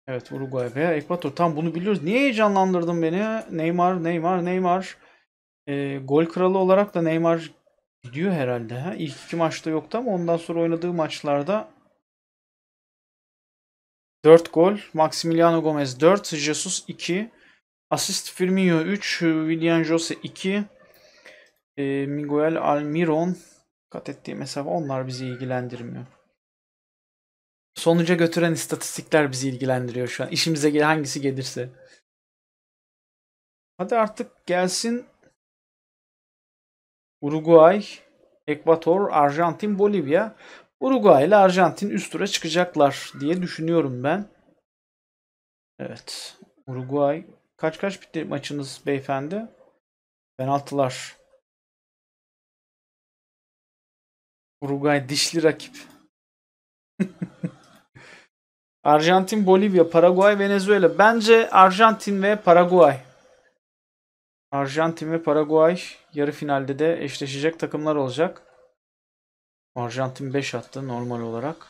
Evet Uruguay veya Ekvator. Tam bunu biliyoruz. Niye heyecanlandırdın beni? Neymar, Neymar, Neymar. E, gol kralı olarak da Neymar gidiyor herhalde. Ha? İlk iki maçta yoktu ama ondan sonra oynadığı maçlarda 4 gol. Maximiliano Gomez 4. Jesus 2. Asist Firmino 3. William Jose 2. E, ee, Miguel Almiron kat ettiği mesafe onlar bizi ilgilendirmiyor. Sonuca götüren istatistikler bizi ilgilendiriyor şu an. İşimize gel hangisi gelirse. Hadi artık gelsin Uruguay, Ekvator, Arjantin, Bolivya. Uruguay ile Arjantin üst tura çıkacaklar diye düşünüyorum ben. Evet. Uruguay kaç kaç bitti maçınız beyefendi? Penaltılar. Uruguay dişli rakip. *laughs* Arjantin, Bolivya, Paraguay, Venezuela. Bence Arjantin ve Paraguay. Arjantin ve Paraguay yarı finalde de eşleşecek takımlar olacak. Arjantin 5 attı normal olarak.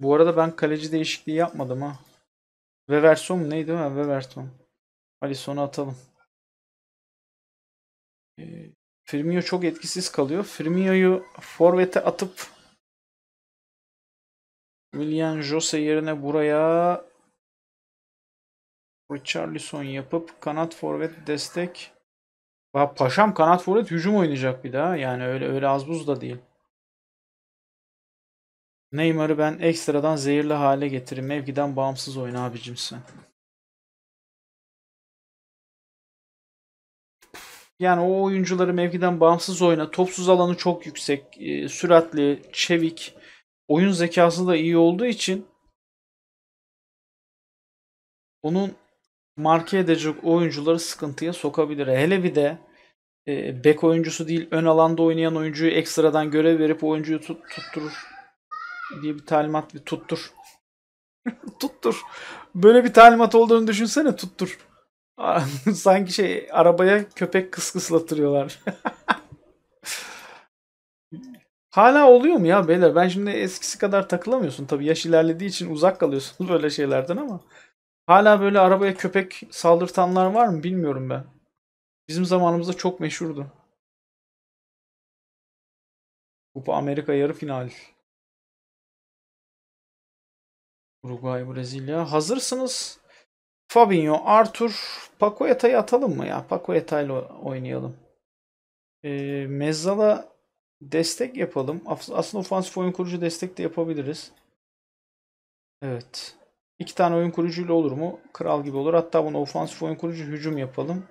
Bu arada ben kaleci değişikliği yapmadım ha. Veverson neydi ha? Ali sona atalım. Ee, Firmino çok etkisiz kalıyor. Firmino'yu forvete atıp William Jose yerine buraya Richarlison yapıp kanat forvet destek. Va paşam kanat forvet hücum oynayacak bir daha. Yani öyle öyle az buz da değil. Neymar'ı ben ekstradan zehirli hale getiririm. Mevkiden bağımsız oyna abicim sen. Yani o oyuncuları mevkiden bağımsız oyna. Topsuz alanı çok yüksek. E, süratli, çevik. Oyun zekası da iyi olduğu için onun marke edecek oyuncuları sıkıntıya sokabilir. Hele bir de e, bek oyuncusu değil ön alanda oynayan oyuncuyu ekstradan görev verip oyuncuyu tut, tutturur diye bir talimat bir tuttur. *laughs* tuttur. Böyle bir talimat olduğunu düşünsene tuttur. *laughs* Sanki şey arabaya köpek kıskıslatırıyorlar. *laughs* Hala oluyor mu ya beyler? Ben şimdi eskisi kadar takılamıyorsun. Tabii yaş ilerlediği için uzak kalıyorsunuz *laughs* böyle şeylerden ama. Hala böyle arabaya köpek saldırtanlar var mı bilmiyorum ben. Bizim zamanımızda çok meşhurdu. Kupa Amerika yarı final. Uruguay, Brezilya. Hazırsınız. Fabinho, Arthur, Paco Yata'yı atalım mı ya? Paco Eta ile oynayalım. E, Mezzal'a destek yapalım. Aslında ofansif oyun kurucu destek de yapabiliriz. Evet. İki tane oyun kurucuyla olur mu? Kral gibi olur. Hatta bunu ofansif oyun kurucu hücum yapalım.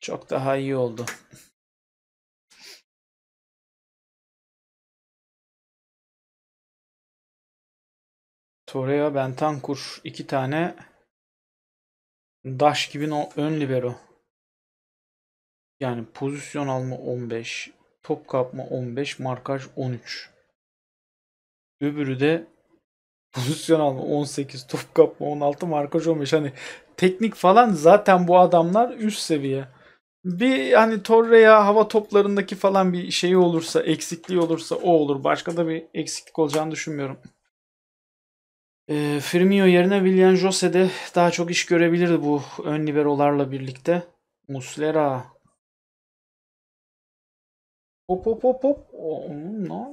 Çok daha iyi oldu. Torreira Bentancur iki tane Daş gibi o ön libero. Yani pozisyon alma 15, top kapma 15, markaj 13. Öbürü de *laughs* pozisyon alma 18, top kapma 16, markaj 15. Hani teknik falan zaten bu adamlar üst seviye. Bir hani Torre'ya hava toplarındaki falan bir şey olursa, eksikliği olursa o olur. Başka da bir eksiklik olacağını düşünmüyorum. E, Firmino yerine William Jose de daha çok iş görebilirdi bu ön liberolarla birlikte. Muslera. Hop hop hop hop. ne?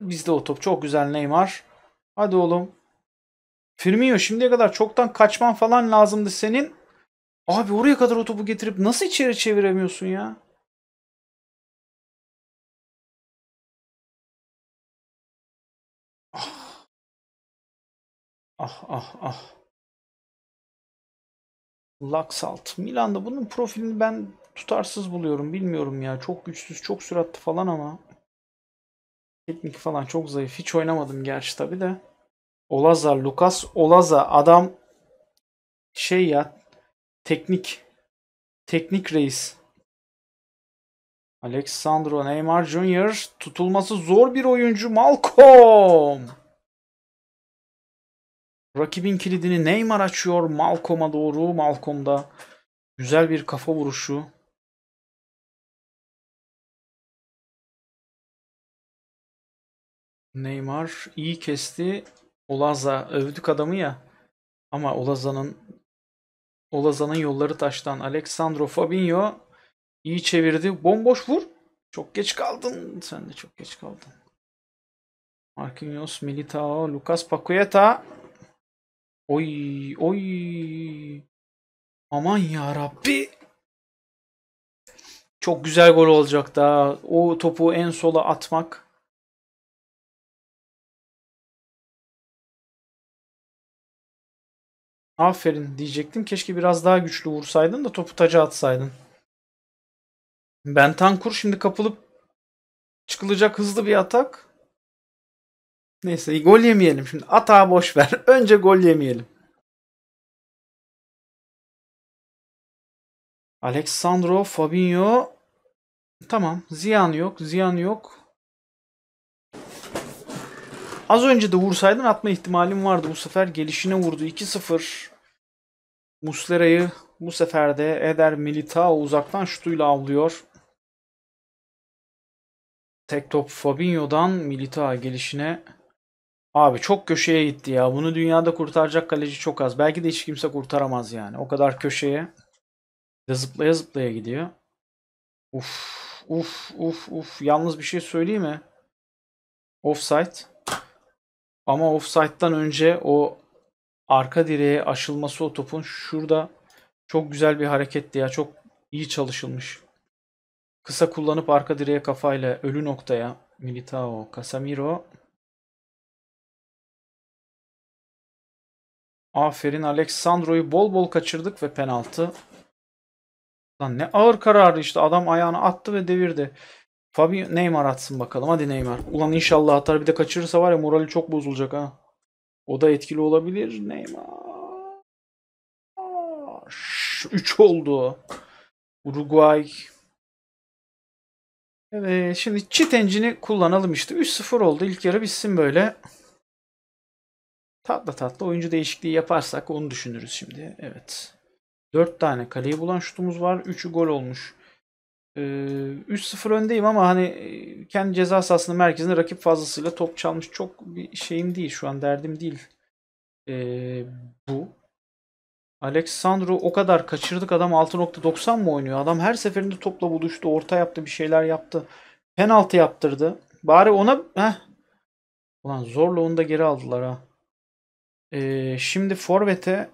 Bizde o top. Çok güzel Neymar. Hadi oğlum. Firmino şimdiye kadar çoktan kaçman falan lazımdı senin. Abi oraya kadar o topu getirip nasıl içeri çeviremiyorsun ya? Ah ah ah. Laksalt. Milan'da bunun profilini ben tutarsız buluyorum. Bilmiyorum ya. Çok güçsüz, çok süratli falan ama. Teknik falan çok zayıf. Hiç oynamadım gerçi tabi de. Olaza, Lucas Olaza. Adam şey ya teknik teknik reis. Alexandro Neymar Jr. tutulması zor bir oyuncu Malcolm. Rakibin kilidini Neymar açıyor. Malcolm'a doğru. Malcolm'da güzel bir kafa vuruşu. Neymar iyi kesti. Olaza övdük adamı ya. Ama Olaza'nın Olaza'nın yolları taştan. Alexandro Fabinho iyi çevirdi. Bomboş vur. Çok geç kaldın. Sen de çok geç kaldın. Marquinhos, Militao, Lucas Paqueta Oy oy. Aman ya Rabbi. Çok güzel gol olacak da o topu en sola atmak. Aferin diyecektim. Keşke biraz daha güçlü vursaydın da topu taca atsaydın. Bentancur şimdi kapılıp çıkılacak hızlı bir atak. Neyse gol yemeyelim şimdi. Ata boş ver. *laughs* Önce gol yemeyelim. Alexandro, Fabinho. Tamam. Ziyan yok. Ziyan yok. Az önce de vursaydın atma ihtimalim vardı. Bu sefer gelişine vurdu. 2-0. Muslera'yı bu sefer de Eder Militao uzaktan şutuyla avlıyor. Tek top Fabinho'dan Militao gelişine. Abi çok köşeye gitti ya. Bunu dünyada kurtaracak kaleci çok az. Belki de hiç kimse kurtaramaz yani. O kadar köşeye de zıplaya zıplaya gidiyor. Uf, uf, uf, uf. Yalnız bir şey söyleyeyim mi? Offside. Ama offside'dan önce o arka direğe aşılması o topun şurada çok güzel bir hareketti ya. Çok iyi çalışılmış. Kısa kullanıp arka direğe kafayla ölü noktaya Militao, Casemiro Aferin Alexandro'yu bol bol kaçırdık ve penaltı. Lan ne ağır karardı işte. Adam ayağını attı ve devirdi. Fabio Neymar atsın bakalım. Hadi Neymar. Ulan inşallah atar. Bir de kaçırırsa var ya morali çok bozulacak ha. O da etkili olabilir. Neymar. 3 oldu. Uruguay. Evet şimdi cheat engine'i kullanalım işte. 3-0 oldu. ilk yarı bitsin böyle. Tatlı tatlı oyuncu değişikliği yaparsak onu düşünürüz şimdi. Evet. 4 tane kaleyi bulan şutumuz var. 3'ü gol olmuş. Ee, 3-0 öndeyim ama hani e, kendi ceza sahasının merkezinde rakip fazlasıyla top çalmış çok bir şeyim değil. Şu an derdim değil. Ee, bu. Alexandro o kadar kaçırdık. Adam 6.90 mı oynuyor? Adam her seferinde topla buluştu. Orta yaptı. Bir şeyler yaptı. Penaltı yaptırdı. Bari ona... Heh. Ulan zorla onu da geri aldılar ha. Ee, şimdi Forvet'e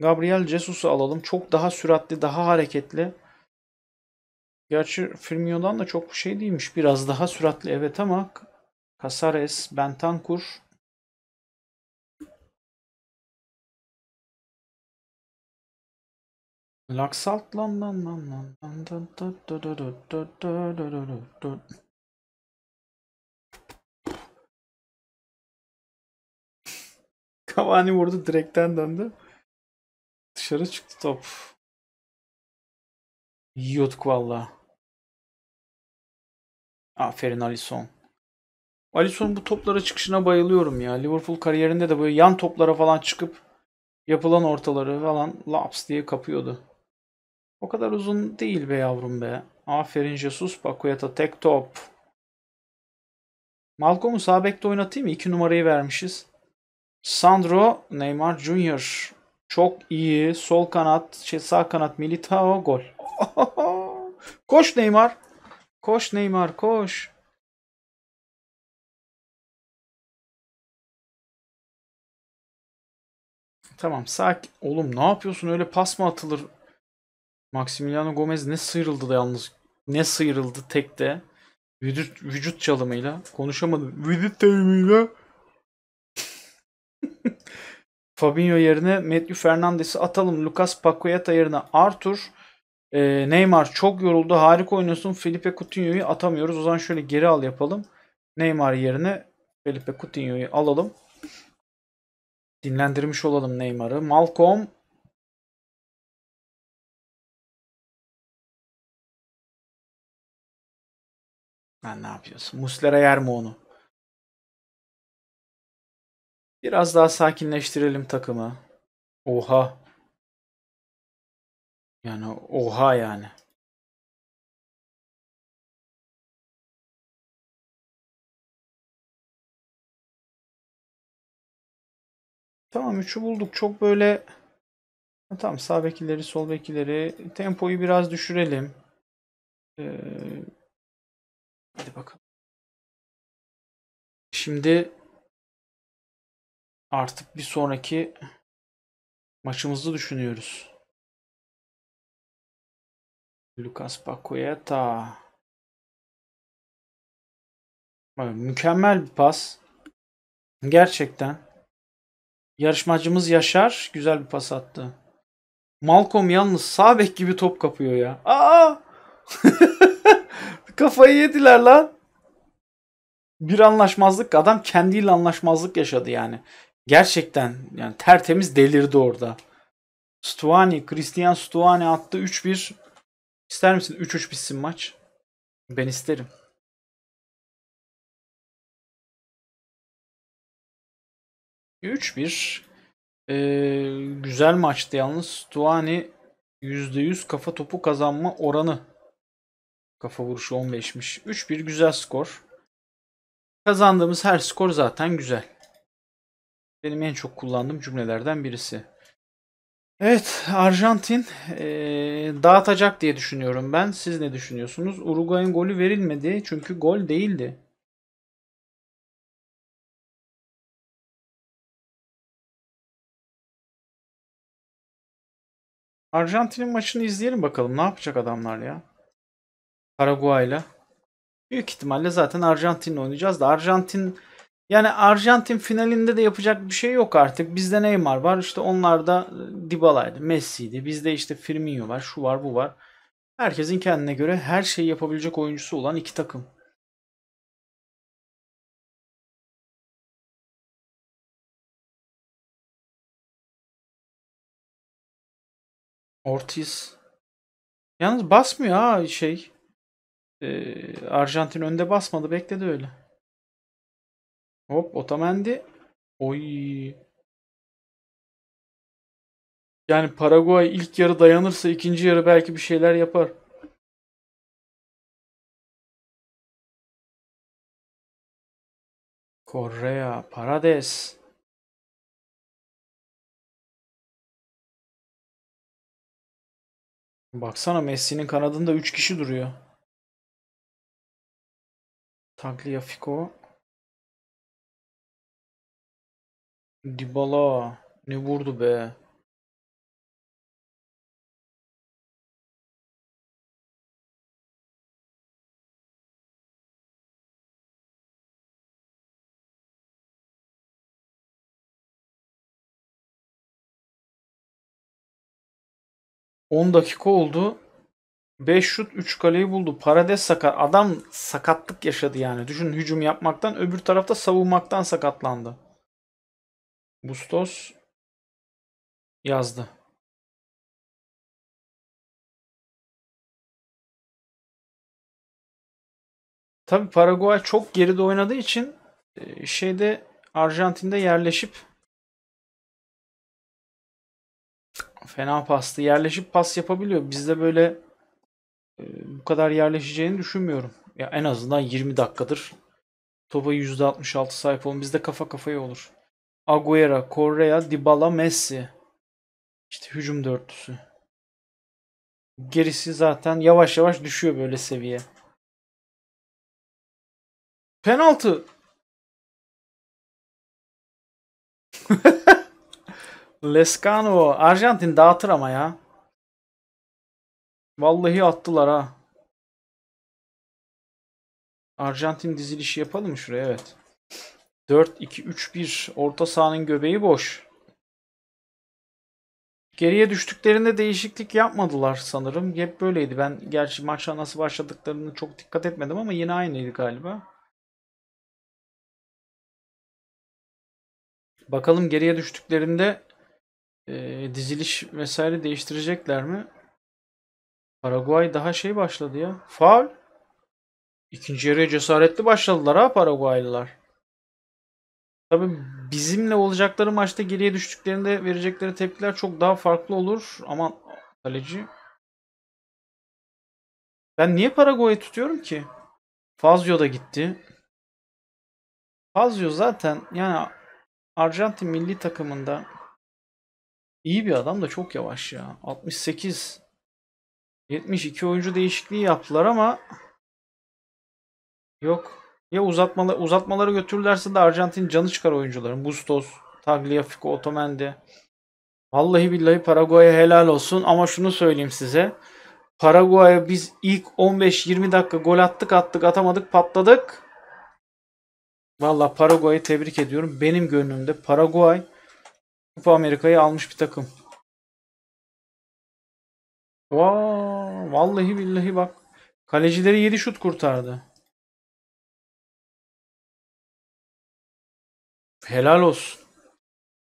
Gabriel Jesus'u alalım. Çok daha süratli, daha hareketli. Gerçi Firmino'dan da çok şey değilmiş. Biraz daha süratli evet ama Casares, Bentancur Laksalt lan lan lan lan lan Cavani vurdu direkten döndü. Dışarı çıktı top. Yiyorduk valla. Aferin Alisson. Alisson bu toplara çıkışına bayılıyorum ya. Liverpool kariyerinde de böyle yan toplara falan çıkıp yapılan ortaları falan laps diye kapıyordu. O kadar uzun değil be yavrum be. Aferin Jesus Bakuyata tek top. Malcolm'u sağ bekte oynatayım mı? 2 numarayı vermişiz. Sandro Neymar Junior çok iyi. Sol kanat, şey sağ kanat Militao gol. *laughs* koş Neymar. Koş Neymar koş. Tamam sakin. Oğlum ne yapıyorsun öyle pas mı atılır? Maximiliano Gomez ne sıyrıldı da yalnız. Ne sıyrıldı tekte. Vücut, vücut çalımıyla. Konuşamadım. Vücut çalımıyla. *laughs* Fabinho yerine Matthew Fernandes'i atalım. Lucas Paqueta yerine Arthur. E, Neymar çok yoruldu. Harika oynuyorsun. Felipe Coutinho'yu atamıyoruz. O zaman şöyle geri al yapalım. Neymar yerine Felipe Coutinho'yu alalım. Dinlendirmiş olalım Neymar'ı. Malcolm Ha, ne yapıyorsun? Muslera yer mi onu? Biraz daha sakinleştirelim takımı. Oha. Yani oha yani. Tamam 3'ü bulduk. Çok böyle tamam sağ bekileri sol bekileri tempoyu biraz düşürelim. Ee, hadi bakalım. Şimdi artık bir sonraki maçımızı düşünüyoruz. Lucas Paqueta. Mükemmel bir pas. Gerçekten. Yarışmacımız Yaşar güzel bir pas attı. Malcolm yalnız sağ bek gibi top kapıyor ya. Aa! *laughs* Kafayı yediler lan. Bir anlaşmazlık. Adam kendiyle anlaşmazlık yaşadı yani gerçekten yani tertemiz delirdi orada. Stuani, Christian Stuani attı 3-1. İster misin 3-3 bitsin maç? Ben isterim. Üç bir ee, güzel maçtı yalnız. Tuani %100 kafa topu kazanma oranı. Kafa vuruşu 15'miş. 3-1 güzel skor. Kazandığımız her skor zaten güzel benim en çok kullandığım cümlelerden birisi. Evet, Arjantin e, dağıtacak diye düşünüyorum ben. Siz ne düşünüyorsunuz? Uruguay'ın golü verilmedi çünkü gol değildi. Arjantin'in maçını izleyelim bakalım. Ne yapacak adamlar ya? Paraguay'la. Büyük ihtimalle zaten Arjantin'le oynayacağız da Arjantin yani Arjantin finalinde de yapacak bir şey yok artık. Bizde Neymar var. İşte onlarda e, Dybala'ydı, Messi'ydi. Bizde işte Firmino var, şu var, bu var. Herkesin kendine göre her şeyi yapabilecek oyuncusu olan iki takım. Ortiz. Yalnız basmıyor ha şey. Ee, Arjantin önde basmadı bekledi öyle. Hop Otamendi. Oy. Yani Paraguay ilk yarı dayanırsa ikinci yarı belki bir şeyler yapar. Korea, Parades. Baksana Messi'nin kanadında 3 kişi duruyor. Tagliafico. Dibala ne vurdu be! On dakika oldu. 5 şut 3 kaleyi buldu. Parades sakat. Adam sakatlık yaşadı yani. Düşün hücum yapmaktan öbür tarafta savunmaktan sakatlandı. Bustos yazdı. Tabi Paraguay çok geride oynadığı için e, şeyde Arjantin'de yerleşip fena pastı yerleşip pas yapabiliyor. Bizde böyle e, bu kadar yerleşeceğini düşünmüyorum. Ya en azından 20 dakikadır topa %66 sahip olun. Bizde kafa kafaya olur. Agüero, Correa, Dybala, Messi. İşte hücum dörtlüsü. Gerisi zaten yavaş yavaş düşüyor böyle seviye. Penaltı. *laughs* Lescano. Arjantin dağıtır ama ya. Vallahi attılar ha. Arjantin dizilişi yapalım mı şuraya? Evet. 4-2-3-1 orta sahanın göbeği boş. Geriye düştüklerinde değişiklik yapmadılar sanırım. Hep böyleydi. Ben gerçi maça nasıl başladıklarını çok dikkat etmedim ama yine aynıydı galiba. Bakalım geriye düştüklerinde e, diziliş vesaire değiştirecekler mi? Paraguay daha şey başladı ya. Faul. İkinci yarıya cesaretli başladılar ha Paraguaylılar. Tabii bizimle olacakları maçta geriye düştüklerinde verecekleri tepkiler çok daha farklı olur. Aman kaleci. Ben niye Paraguay'ı tutuyorum ki? Fazio da gitti. Fazio zaten yani Arjantin milli takımında iyi bir adam da çok yavaş ya. 68 72 oyuncu değişikliği yaptılar ama yok ya uzatmalı, uzatmalara götürürlerse de Arjantin canı çıkar oyuncuların. Bustos, Tagliafico, Otamendi. Vallahi billahi Paraguay'a helal olsun ama şunu söyleyeyim size. Paraguay'a biz ilk 15-20 dakika gol attık attık atamadık patladık. Valla Paraguay'ı tebrik ediyorum. Benim gönlümde Paraguay Kupa Amerika'yı almış bir takım. Vaa, vallahi billahi bak. Kalecileri 7 şut kurtardı. Helal olsun.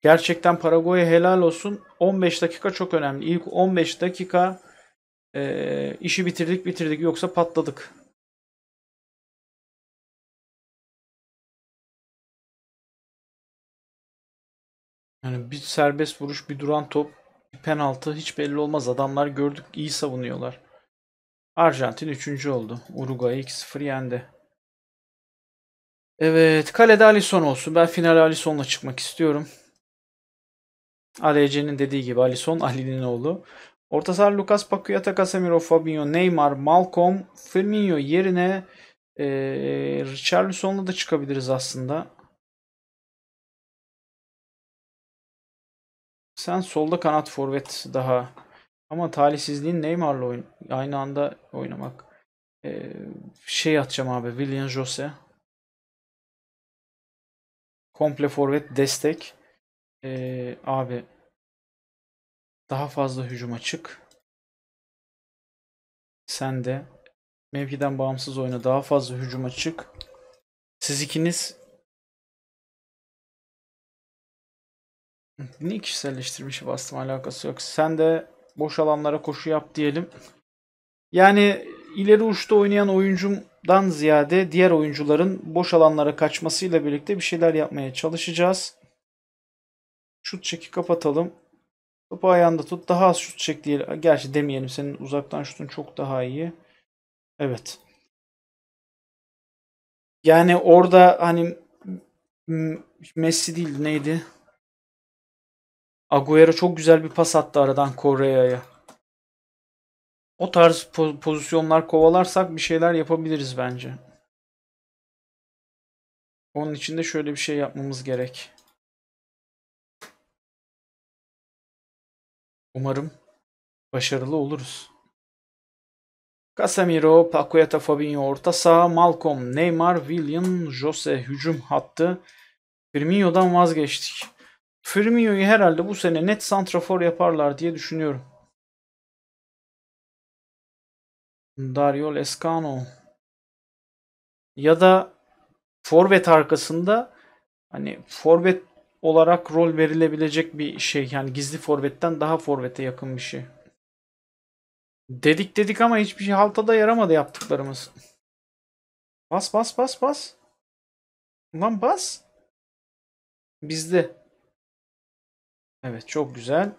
Gerçekten Paraguay'a helal olsun. 15 dakika çok önemli. İlk 15 dakika e, işi bitirdik bitirdik yoksa patladık. Yani bir serbest vuruş, bir duran top, bir penaltı hiç belli olmaz. Adamlar gördük iyi savunuyorlar. Arjantin 3. oldu. Uruguay 2-0 yendi. Evet. Kalede Alisson olsun. Ben final Alisson'la çıkmak istiyorum. ADC'nin dediği gibi Alisson Ali'nin oğlu. Orta saha Lucas Paqueta, Casemiro, Fabinho, Neymar, Malcolm, Firmino yerine e, Richarlison'la da çıkabiliriz aslında. Sen solda kanat forvet daha. Ama talihsizliğin Neymar'la oyn aynı anda oynamak. E, şey atacağım abi William Jose. Komple forvet destek. Ee, abi daha fazla hücuma çık. Sen de mevkiden bağımsız oyna. Daha fazla hücuma çık. Siz ikiniz Niye kişiselleştirmişi bastım alakası yok. Sen de boş alanlara koşu yap diyelim. Yani ileri uçta oynayan oyuncum dan ziyade diğer oyuncuların boş alanlara kaçmasıyla birlikte bir şeyler yapmaya çalışacağız. Şut çeki kapatalım. Topu ayağında tut. Daha az şut çek diyelim. Gerçi demeyelim. Senin uzaktan şutun çok daha iyi. Evet. Yani orada hani Messi değil neydi? Agüero çok güzel bir pas attı aradan Korea'ya. O tarz pozisyonlar kovalarsak bir şeyler yapabiliriz bence. Onun için de şöyle bir şey yapmamız gerek. Umarım başarılı oluruz. Casemiro, Paqueta, Fabinho orta saha, Malcolm, Neymar, William, Jose hücum hattı. Firmino'dan vazgeçtik. Firmino'yu herhalde bu sene net santrafor yaparlar diye düşünüyorum. Dario Lescano ya da forvet arkasında hani forvet olarak rol verilebilecek bir şey. Yani gizli forvetten daha forvete yakın bir şey. Dedik dedik ama hiçbir şey haltada yaramadı yaptıklarımız. Bas bas bas bas. Lan bas. Bizde. Evet çok güzel.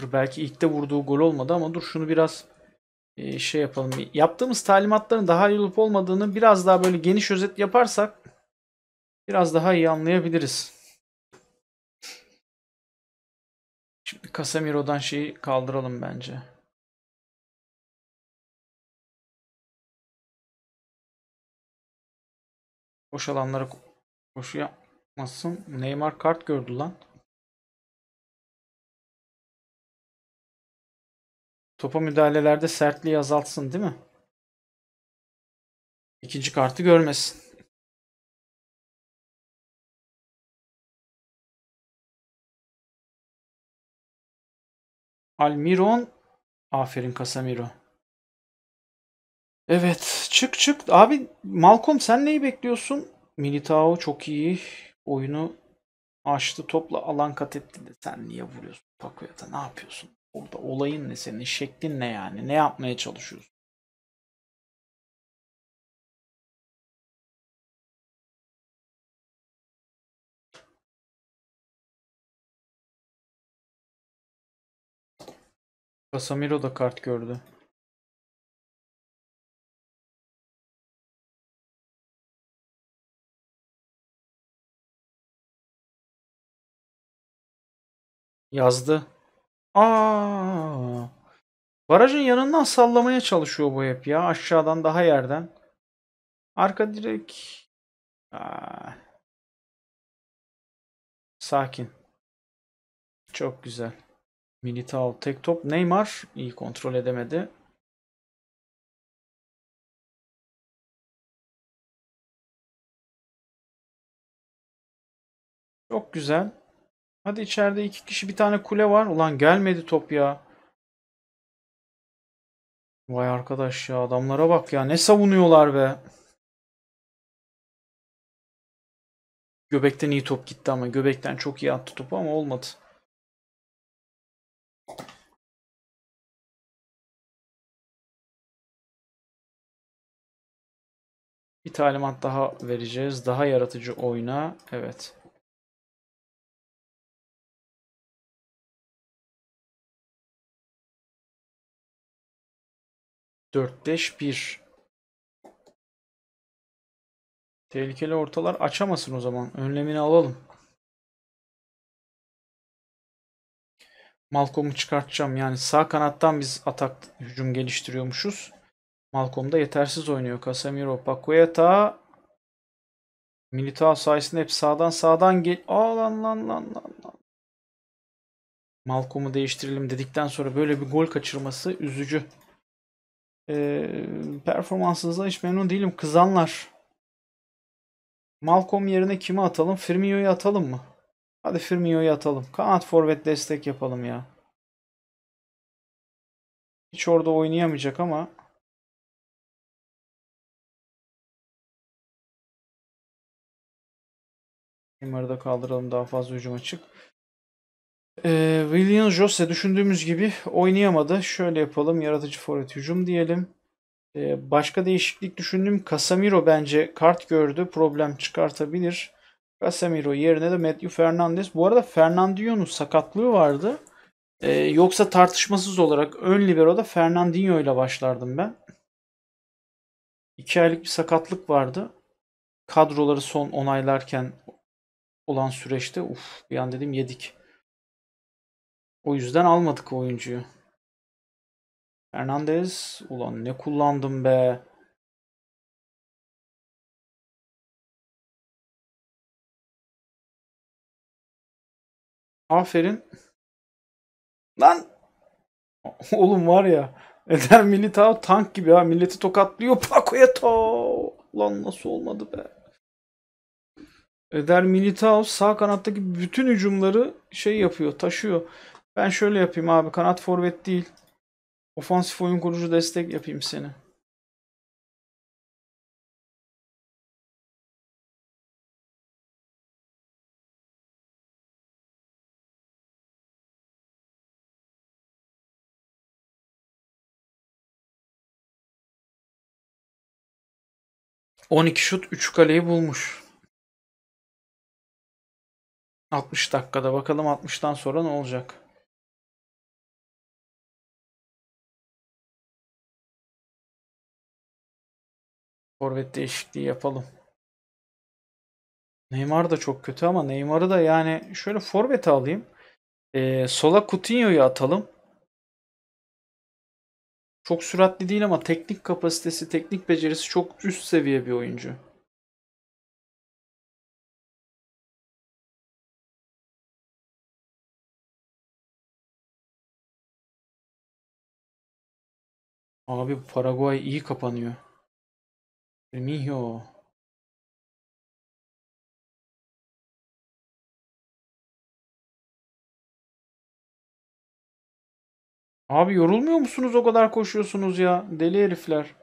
1-0 belki ilk de vurduğu gol olmadı ama dur şunu biraz e, şey yapalım. Yaptığımız talimatların daha iyi olup olmadığını biraz daha böyle geniş özet yaparsak biraz daha iyi anlayabiliriz. Şimdi Casemiro'dan şeyi kaldıralım bence. Boş alanlara koşu yapmasın. Neymar kart gördü lan. Topa müdahalelerde sertliği azaltsın değil mi? İkinci kartı görmesin. Almiron. Aferin Casemiro. Evet. Çık çık. Abi Malcolm sen neyi bekliyorsun? Militao çok iyi. Oyunu açtı topla alan kat etti de sen niye vuruyorsun Paco'ya ne yapıyorsun? Burada olayın ne senin? Şeklin ne yani? Ne yapmaya çalışıyorsun? Casemiro da kart gördü. Yazdı. Aa. Barajın yanından sallamaya çalışıyor bu hep ya. Aşağıdan daha yerden. Arka direk. Aa. Sakin. Çok güzel. Militao tek top. Neymar iyi kontrol edemedi. Çok güzel. Hadi içeride iki kişi bir tane kule var. Ulan gelmedi top ya. Vay arkadaş ya adamlara bak ya. Ne savunuyorlar be. Göbekten iyi top gitti ama. Göbekten çok iyi attı topu ama olmadı. Bir talimat daha vereceğiz. Daha yaratıcı oyna. Evet. 4-5-1. Tehlikeli ortalar açamasın o zaman. Önlemini alalım. Malcolm'u çıkartacağım. Yani sağ kanattan biz atak hücum geliştiriyormuşuz. Malcolm da yetersiz oynuyor. Casemiro, Paqueta. Militao sayesinde hep sağdan sağdan gel... Aa lan lan lan lan lan. Malcolm'u değiştirelim dedikten sonra böyle bir gol kaçırması üzücü. E, performansınızdan hiç memnun değilim. Kızanlar. Malcolm yerine kimi atalım? Firmino'yu atalım mı? Hadi Firmino'yu atalım. Kanat forvet destek yapalım ya. Hiç orada oynayamayacak ama Neymar da kaldıralım daha fazla hücuma çık. Ee, William Jose düşündüğümüz gibi oynayamadı. Şöyle yapalım. Yaratıcı forvet hücum diyelim. Ee, başka değişiklik düşündüm. Casemiro bence kart gördü. Problem çıkartabilir. Casemiro yerine de Matthew Fernandez. Bu arada Fernandinho'nun sakatlığı vardı. Ee, yoksa tartışmasız olarak ön libero'da Fernandinho ile başlardım ben. İki aylık bir sakatlık vardı. Kadroları son onaylarken olan süreçte uf bir an dedim yedik. O yüzden almadık oyuncuyu. Hernandez. Ulan ne kullandım be. Aferin. Lan. *laughs* Oğlum var ya. Eder Militao tank gibi ha. Milleti tokatlıyor. Paco Eto. Lan nasıl olmadı be. Eder Militao sağ kanattaki bütün hücumları şey yapıyor. Taşıyor. Ben şöyle yapayım abi. Kanat forvet değil. Ofansif oyun kurucu destek yapayım seni. On iki şut üç kaleyi bulmuş. 60 dakikada bakalım 60'tan sonra ne olacak? Forvet değişikliği yapalım. Neymar da çok kötü ama Neymar'ı da yani şöyle Forvet alayım. Ee, sola Coutinho'yu atalım. Çok süratli değil ama teknik kapasitesi, teknik becerisi çok üst seviye bir oyuncu. Abi Paraguay iyi kapanıyor. Remigio Abi yorulmuyor musunuz o kadar koşuyorsunuz ya? Deli herifler.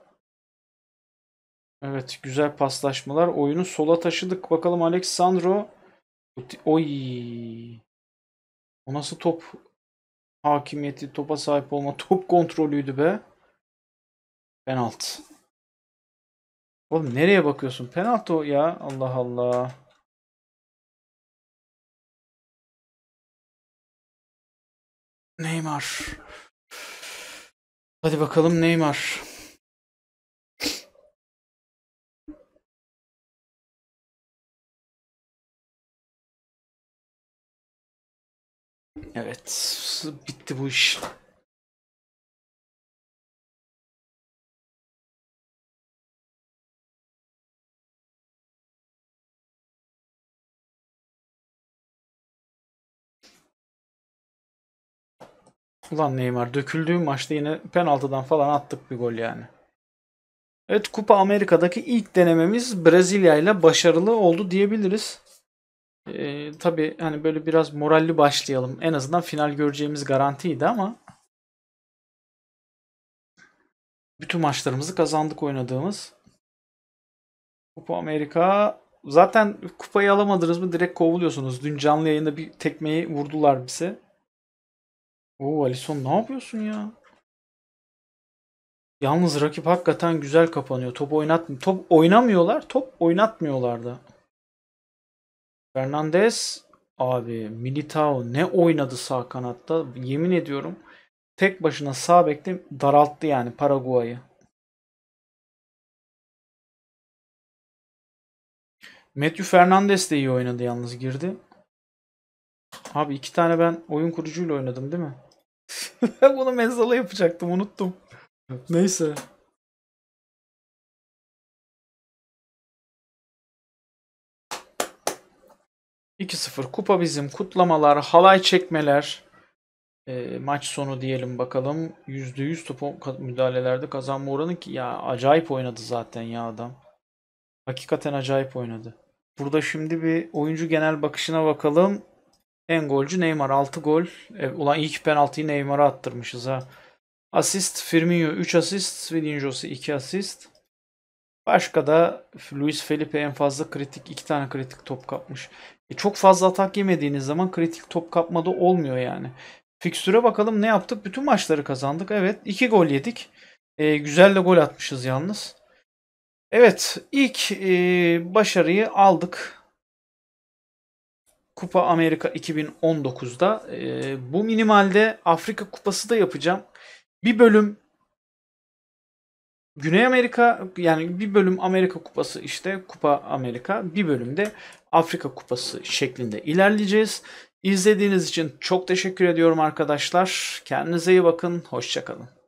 Evet güzel paslaşmalar. Oyunu sola taşıdık. Bakalım Alexandro. Oy. O nasıl top hakimiyeti, topa sahip olma, *laughs* top kontrolüydü be. Penaltı. Oğlum nereye bakıyorsun? Penaltı ya. Allah Allah. Neymar. Hadi bakalım Neymar. Evet. Bitti bu iş. Ulan Neymar döküldüğü maçta yine penaltıdan falan attık bir gol yani. Evet Kupa Amerika'daki ilk denememiz Brezilya ile başarılı oldu diyebiliriz. Ee, tabii hani böyle biraz moralli başlayalım. En azından final göreceğimiz garantiydi ama bütün maçlarımızı kazandık oynadığımız. Kupa Amerika zaten kupayı alamadınız mı direkt kovuluyorsunuz. Dün canlı yayında bir tekmeyi vurdular bize. Oo Alisson ne yapıyorsun ya? Yalnız rakip hakikaten güzel kapanıyor. Top oynat top oynamıyorlar, top oynatmıyorlar da. Fernandez abi Militao ne oynadı sağ kanatta? Yemin ediyorum tek başına sağ bekle daralttı yani Paraguay'ı. Matthew Fernandez de iyi oynadı yalnız girdi. Abi iki tane ben oyun kurucuyla oynadım değil mi? *laughs* Bunu mezzala yapacaktım unuttum. Neyse. İki sıfır kupa bizim kutlamalar halay çekmeler e, maç sonu diyelim bakalım yüzde yüz topu müdahalelerde kazanma oranı ki ya acayip oynadı zaten ya adam hakikaten acayip oynadı burada şimdi bir oyuncu genel bakışına bakalım en golcü Neymar 6 gol. E, ulan ilk penaltıyı Neymar'a attırmışız ha. Asist Firmino 3 asist, Vidin 2 asist. Başka da Luis Felipe en fazla kritik 2 tane kritik top kapmış. E çok fazla atak yemediğiniz zaman kritik top kapmada olmuyor yani. Fikstüre bakalım ne yaptık? Bütün maçları kazandık. Evet 2 gol yedik. E, güzel de gol atmışız yalnız. Evet ilk e, başarıyı aldık. Kupa Amerika 2019'da. E, ee, bu minimalde Afrika Kupası da yapacağım. Bir bölüm Güney Amerika yani bir bölüm Amerika Kupası işte Kupa Amerika bir bölümde Afrika Kupası şeklinde ilerleyeceğiz. İzlediğiniz için çok teşekkür ediyorum arkadaşlar. Kendinize iyi bakın. Hoşçakalın.